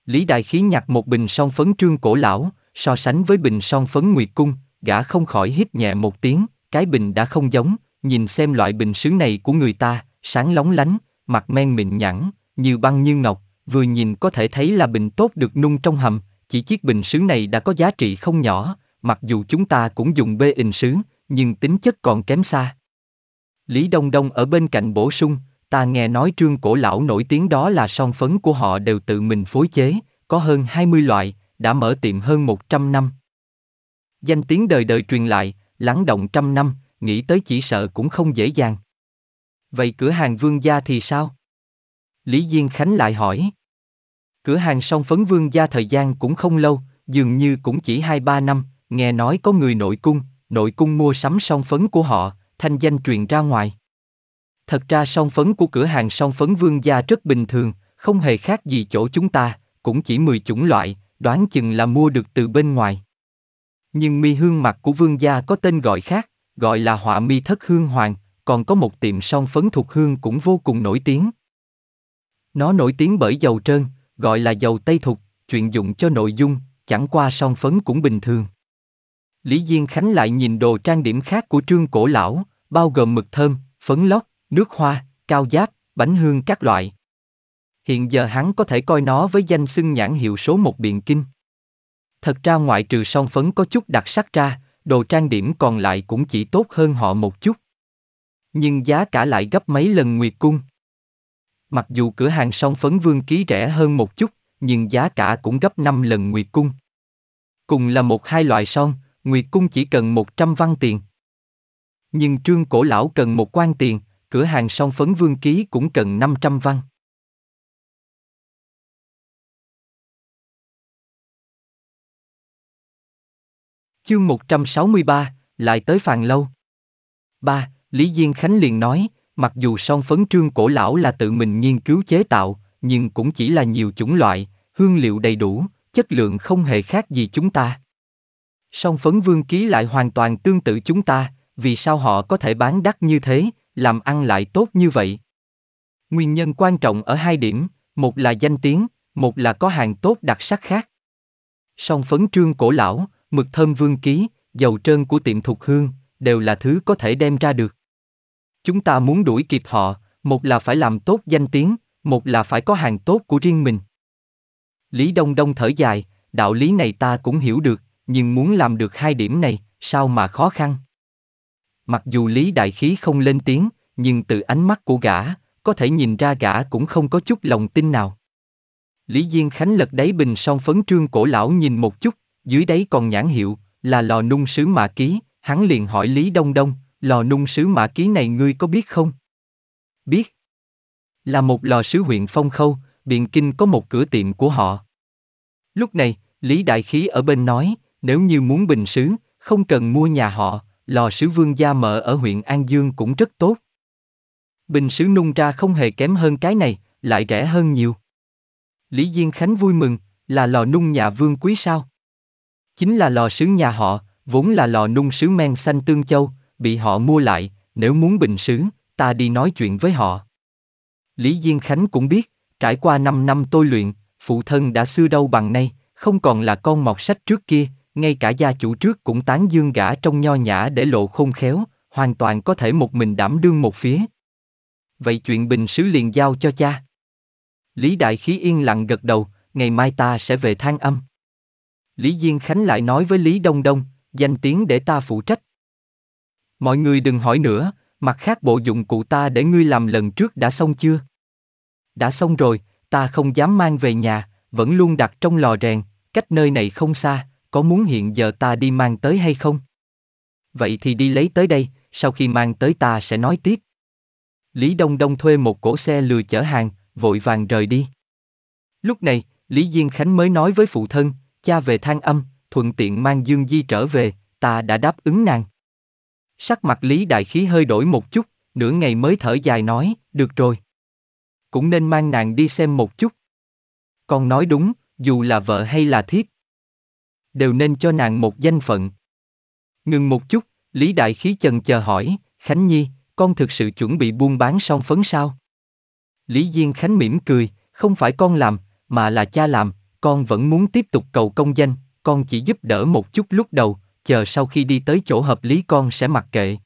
Lý Đại Khí nhặt một bình son phấn trương cổ lão, so sánh với bình son phấn nguyệt cung, gã không khỏi hít nhẹ một tiếng, cái bình đã không giống, nhìn xem loại bình sứ này của người ta, sáng lóng lánh, mặt men mịn nhẵn, như băng như ngọc, vừa nhìn có thể thấy là bình tốt được nung trong hầm, chỉ chiếc bình sứ này đã có giá trị không nhỏ, mặc dù chúng ta cũng dùng bê in sứ, nhưng tính chất còn kém xa. Lý Đông Đông ở bên cạnh bổ sung, ta nghe nói trương cổ lão nổi tiếng đó là son phấn của họ đều tự mình phối chế, có hơn 20 loại, đã mở tiệm hơn 100 năm. Danh tiếng đời đời truyền lại, lắng động trăm năm, nghĩ tới chỉ sợ cũng không dễ dàng. Vậy cửa hàng vương gia thì sao? Lý Diên Khánh lại hỏi. Cửa hàng song phấn vương gia thời gian cũng không lâu, dường như cũng chỉ 2-3 năm, nghe nói có người nội cung, nội cung mua sắm song phấn của họ, thanh danh truyền ra ngoài. Thật ra song phấn của cửa hàng song phấn vương gia rất bình thường, không hề khác gì chỗ chúng ta, cũng chỉ 10 chủng loại, đoán chừng là mua được từ bên ngoài. Nhưng mi hương mặt của vương gia có tên gọi khác, gọi là họa mi thất hương hoàng, còn có một tiệm song phấn thuộc hương cũng vô cùng nổi tiếng. Nó nổi tiếng bởi dầu trơn, gọi là dầu tây thục, chuyện dụng cho nội dung, chẳng qua son phấn cũng bình thường. Lý Diên Khánh lại nhìn đồ trang điểm khác của trương cổ lão, bao gồm mực thơm, phấn lót, nước hoa, cao giáp, bánh hương các loại. Hiện giờ hắn có thể coi nó với danh xưng nhãn hiệu số một biện kinh. Thật ra ngoại trừ son phấn có chút đặc sắc ra, đồ trang điểm còn lại cũng chỉ tốt hơn họ một chút. Nhưng giá cả lại gấp mấy lần nguyệt cung. Mặc dù cửa hàng son phấn vương ký rẻ hơn một chút, nhưng giá cả cũng gấp 5 lần Nguyệt Cung. Cùng là một hai loại son, Nguyệt Cung chỉ cần 100 văn tiền. Nhưng trương cổ lão cần một quan tiền, cửa hàng son phấn vương ký cũng
cần 500 văn.
Chương 163, lại tới phàn lâu. 3. Lý Diên Khánh liền nói, Mặc dù son phấn trương cổ lão là tự mình nghiên cứu chế tạo, nhưng cũng chỉ là nhiều chủng loại, hương liệu đầy đủ, chất lượng không hề khác gì chúng ta. Son phấn vương ký lại hoàn toàn tương tự chúng ta, vì sao họ có thể bán đắt như thế, làm ăn lại tốt như vậy? Nguyên nhân quan trọng ở hai điểm, một là danh tiếng, một là có hàng tốt đặc sắc khác. Son phấn trương cổ lão, mực thơm vương ký, dầu trơn của tiệm thục hương, đều là thứ có thể đem ra được. Chúng ta muốn đuổi kịp họ, một là phải làm tốt danh tiếng, một là phải có hàng tốt của riêng mình. Lý Đông Đông thở dài, đạo lý này ta cũng hiểu được, nhưng muốn làm được hai điểm này, sao mà khó khăn. Mặc dù Lý Đại Khí không lên tiếng, nhưng từ ánh mắt của gã, có thể nhìn ra gã cũng không có chút lòng tin nào. Lý Diên Khánh lật đáy bình song phấn trương cổ lão nhìn một chút, dưới đáy còn nhãn hiệu, là lò nung sứ mạ ký, hắn liền hỏi Lý Đông Đông, Lò nung sứ mã ký này ngươi có biết không? Biết. Là một lò sứ huyện Phong Khâu, Biện Kinh có một cửa tiệm của họ. Lúc này, Lý Đại Khí ở bên nói, nếu như muốn bình sứ, không cần mua nhà họ, lò sứ vương gia mở ở huyện An Dương cũng rất tốt. Bình sứ nung ra không hề kém hơn cái này, lại rẻ hơn nhiều. Lý Diên Khánh vui mừng, là lò nung nhà vương quý sao? Chính là lò sứ nhà họ, vốn là lò nung sứ men xanh Tương Châu, bị họ mua lại, nếu muốn bình sứ, ta đi nói chuyện với họ. Lý Diên Khánh cũng biết, trải qua 5 năm tôi luyện, phụ thân đã xưa đâu bằng nay, không còn là con mọt sách trước kia, ngay cả gia chủ trước cũng tán dương gã trong nho nhã để lộ khôn khéo, hoàn toàn có thể một mình đảm đương một phía. Vậy chuyện bình sứ liền giao cho cha. Lý Đại Khí yên lặng gật đầu, ngày mai ta sẽ về thang âm. Lý Diên Khánh lại nói với Lý Đông Đông, danh tiếng để ta phụ trách, Mọi người đừng hỏi nữa, mặt khác bộ dụng cụ ta để ngươi làm lần trước đã xong chưa? Đã xong rồi, ta không dám mang về nhà, vẫn luôn đặt trong lò rèn, cách nơi này không xa, có muốn hiện giờ ta đi mang tới hay không? Vậy thì đi lấy tới đây, sau khi mang tới ta sẽ nói tiếp. Lý Đông Đông thuê một cỗ xe lừa chở hàng, vội vàng rời đi. Lúc này, Lý Diên Khánh mới nói với phụ thân, cha về thang âm, thuận tiện mang Dương Di trở về, ta đã đáp ứng nàng. Sắc mặt Lý Đại Khí hơi đổi một chút, nửa ngày mới thở dài nói, được rồi. Cũng nên mang nàng đi xem một chút. Con nói đúng, dù là vợ hay là thiếp. Đều nên cho nàng một danh phận. Ngừng một chút, Lý Đại Khí chần chờ hỏi, Khánh Nhi, con thực sự chuẩn bị buôn bán xong phấn sao? Lý Diên Khánh mỉm cười, không phải con làm, mà là cha làm, con vẫn muốn tiếp tục cầu công danh, con chỉ giúp đỡ một chút lúc đầu, chờ sau khi đi tới chỗ hợp lý con sẽ mặc kệ.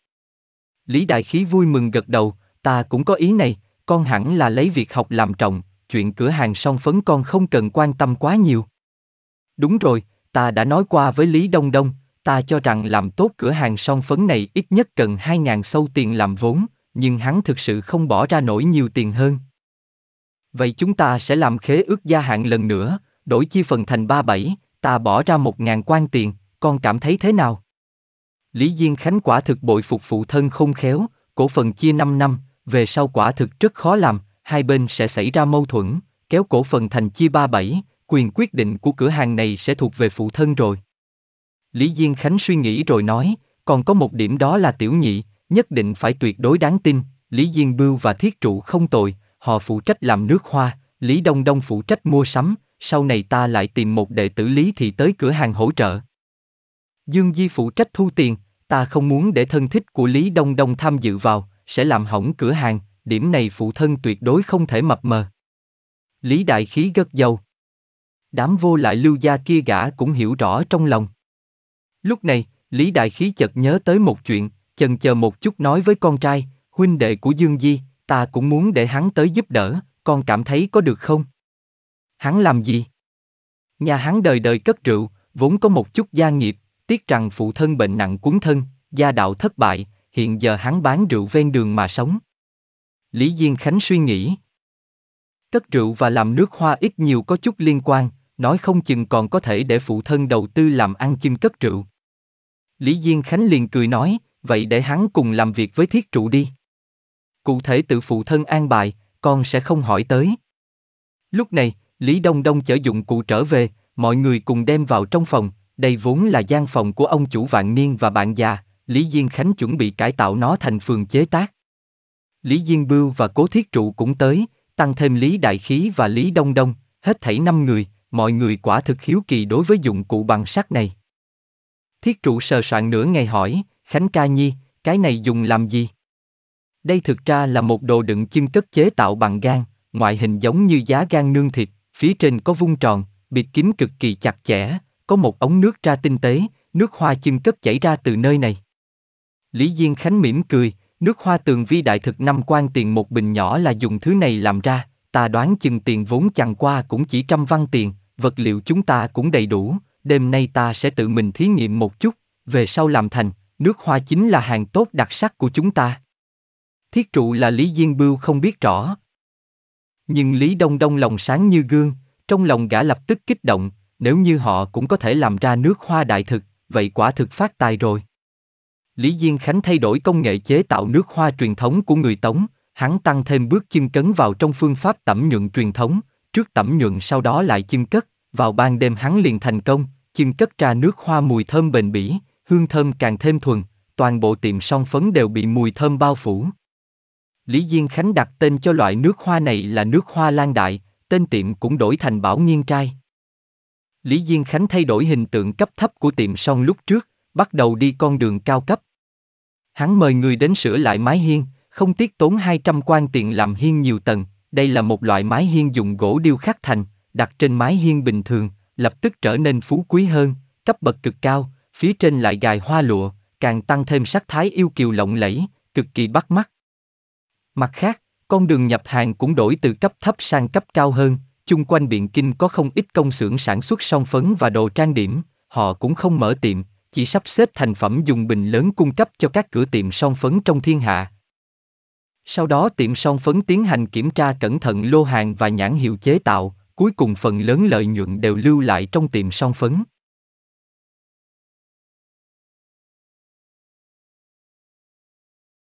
Lý Đại Khí vui mừng gật đầu, ta cũng có ý này, con hẳn là lấy việc học làm trọng, chuyện cửa hàng song phấn con không cần quan tâm quá nhiều. Đúng rồi, ta đã nói qua với Lý Đông Đông, ta cho rằng làm tốt cửa hàng song phấn này ít nhất cần 2.000 sâu tiền làm vốn, nhưng hắn thực sự không bỏ ra nổi nhiều tiền hơn. Vậy chúng ta sẽ làm khế ước gia hạn lần nữa, đổi chi phần thành 37, ta bỏ ra 1.000 quan tiền, con cảm thấy thế nào? Lý Diên Khánh quả thực bội phục phụ thân không khéo, cổ phần chia 5 năm, về sau quả thực rất khó làm, hai bên sẽ xảy ra mâu thuẫn, kéo cổ phần thành chia 37, quyền quyết định của cửa hàng này sẽ thuộc về phụ thân rồi. Lý Diên Khánh suy nghĩ rồi nói, còn có một điểm đó là tiểu nhị, nhất định phải tuyệt đối đáng tin, Lý Diên Bưu và Thiết Trụ không tội, họ phụ trách làm nước hoa, Lý Đông Đông phụ trách mua sắm, sau này ta lại tìm một đệ tử Lý thì tới cửa hàng hỗ trợ. Dương Di phụ trách thu tiền, ta không muốn để thân thích của Lý Đông Đông tham dự vào, sẽ làm hỏng cửa hàng, điểm này phụ thân tuyệt đối không thể mập mờ. Lý Đại Khí gật dầu. Đám vô lại lưu gia kia gã cũng hiểu rõ trong lòng. Lúc này, Lý Đại Khí chợt nhớ tới một chuyện, chần chờ một chút nói với con trai, huynh đệ của Dương Di, ta cũng muốn để hắn tới giúp đỡ, con cảm thấy có được không? Hắn làm gì? Nhà hắn đời đời cất rượu, vốn có một chút gia nghiệp, Tiếc rằng phụ thân bệnh nặng cuốn thân, gia đạo thất bại, hiện giờ hắn bán rượu ven đường mà sống. Lý Diên Khánh suy nghĩ. Cất rượu và làm nước hoa ít nhiều có chút liên quan, nói không chừng còn có thể để phụ thân đầu tư làm ăn chân cất rượu. Lý Diên Khánh liền cười nói, vậy để hắn cùng làm việc với thiết trụ đi. Cụ thể tự phụ thân an bài, con sẽ không hỏi tới. Lúc này, Lý Đông Đông chở dụng cụ trở về, mọi người cùng đem vào trong phòng, đây vốn là gian phòng của ông chủ Vạn Niên và bạn già, Lý Diên Khánh chuẩn bị cải tạo nó thành phường chế tác. Lý Diên Bưu và Cố Thiết Trụ cũng tới, tăng thêm Lý Đại Khí và Lý Đông Đông, hết thảy năm người, mọi người quả thực hiếu kỳ đối với dụng cụ bằng sắt này. Thiết Trụ sờ soạn nửa ngày hỏi, Khánh Ca Nhi, cái này dùng làm gì? Đây thực ra là một đồ đựng chân cất chế tạo bằng gan, ngoại hình giống như giá gan nương thịt, phía trên có vung tròn, bịt kín cực kỳ chặt chẽ, có một ống nước ra tinh tế, nước hoa chân cất chảy ra từ nơi này. Lý Diên Khánh mỉm cười, nước hoa tường vi đại thực năm quan tiền một bình nhỏ là dùng thứ này làm ra, ta đoán chừng tiền vốn chẳng qua cũng chỉ trăm văn tiền, vật liệu chúng ta cũng đầy đủ, đêm nay ta sẽ tự mình thí nghiệm một chút, về sau làm thành, nước hoa chính là hàng tốt đặc sắc của chúng ta. Thiết trụ là Lý Diên Bưu không biết rõ. Nhưng Lý Đông Đông lòng sáng như gương, trong lòng gã lập tức kích động, nếu như họ cũng có thể làm ra nước hoa đại thực, vậy quả thực phát tài rồi. Lý Diên Khánh thay đổi công nghệ chế tạo nước hoa truyền thống của người Tống, hắn tăng thêm bước chân cấn vào trong phương pháp tẩm nhuận truyền thống, trước tẩm nhuận sau đó lại chân cất, vào ban đêm hắn liền thành công, chân cất ra nước hoa mùi thơm bền bỉ, hương thơm càng thêm thuần, toàn bộ tiệm son phấn đều bị mùi thơm bao phủ. Lý Diên Khánh đặt tên cho loại nước hoa này là nước hoa lan đại, tên tiệm cũng đổi thành bảo nghiên trai. Lý Diên Khánh thay đổi hình tượng cấp thấp của tiệm son lúc trước, bắt đầu đi con đường cao cấp. Hắn mời người đến sửa lại mái hiên, không tiếc tốn 200 quan tiền làm hiên nhiều tầng, đây là một loại mái hiên dùng gỗ điêu khắc thành, đặt trên mái hiên bình thường, lập tức trở nên phú quý hơn, cấp bậc cực cao, phía trên lại gài hoa lụa, càng tăng thêm sắc thái yêu kiều lộng lẫy, cực kỳ bắt mắt. Mặt khác, con đường nhập hàng cũng đổi từ cấp thấp sang cấp cao hơn, Chung quanh Biện Kinh có không ít công xưởng sản xuất son phấn và đồ trang điểm, họ cũng không mở tiệm, chỉ sắp xếp thành phẩm dùng bình lớn cung cấp cho các cửa tiệm son phấn trong thiên hạ. Sau đó tiệm son phấn tiến hành kiểm tra cẩn thận lô hàng và nhãn hiệu chế tạo, cuối cùng phần lớn lợi nhuận đều lưu lại trong tiệm son phấn.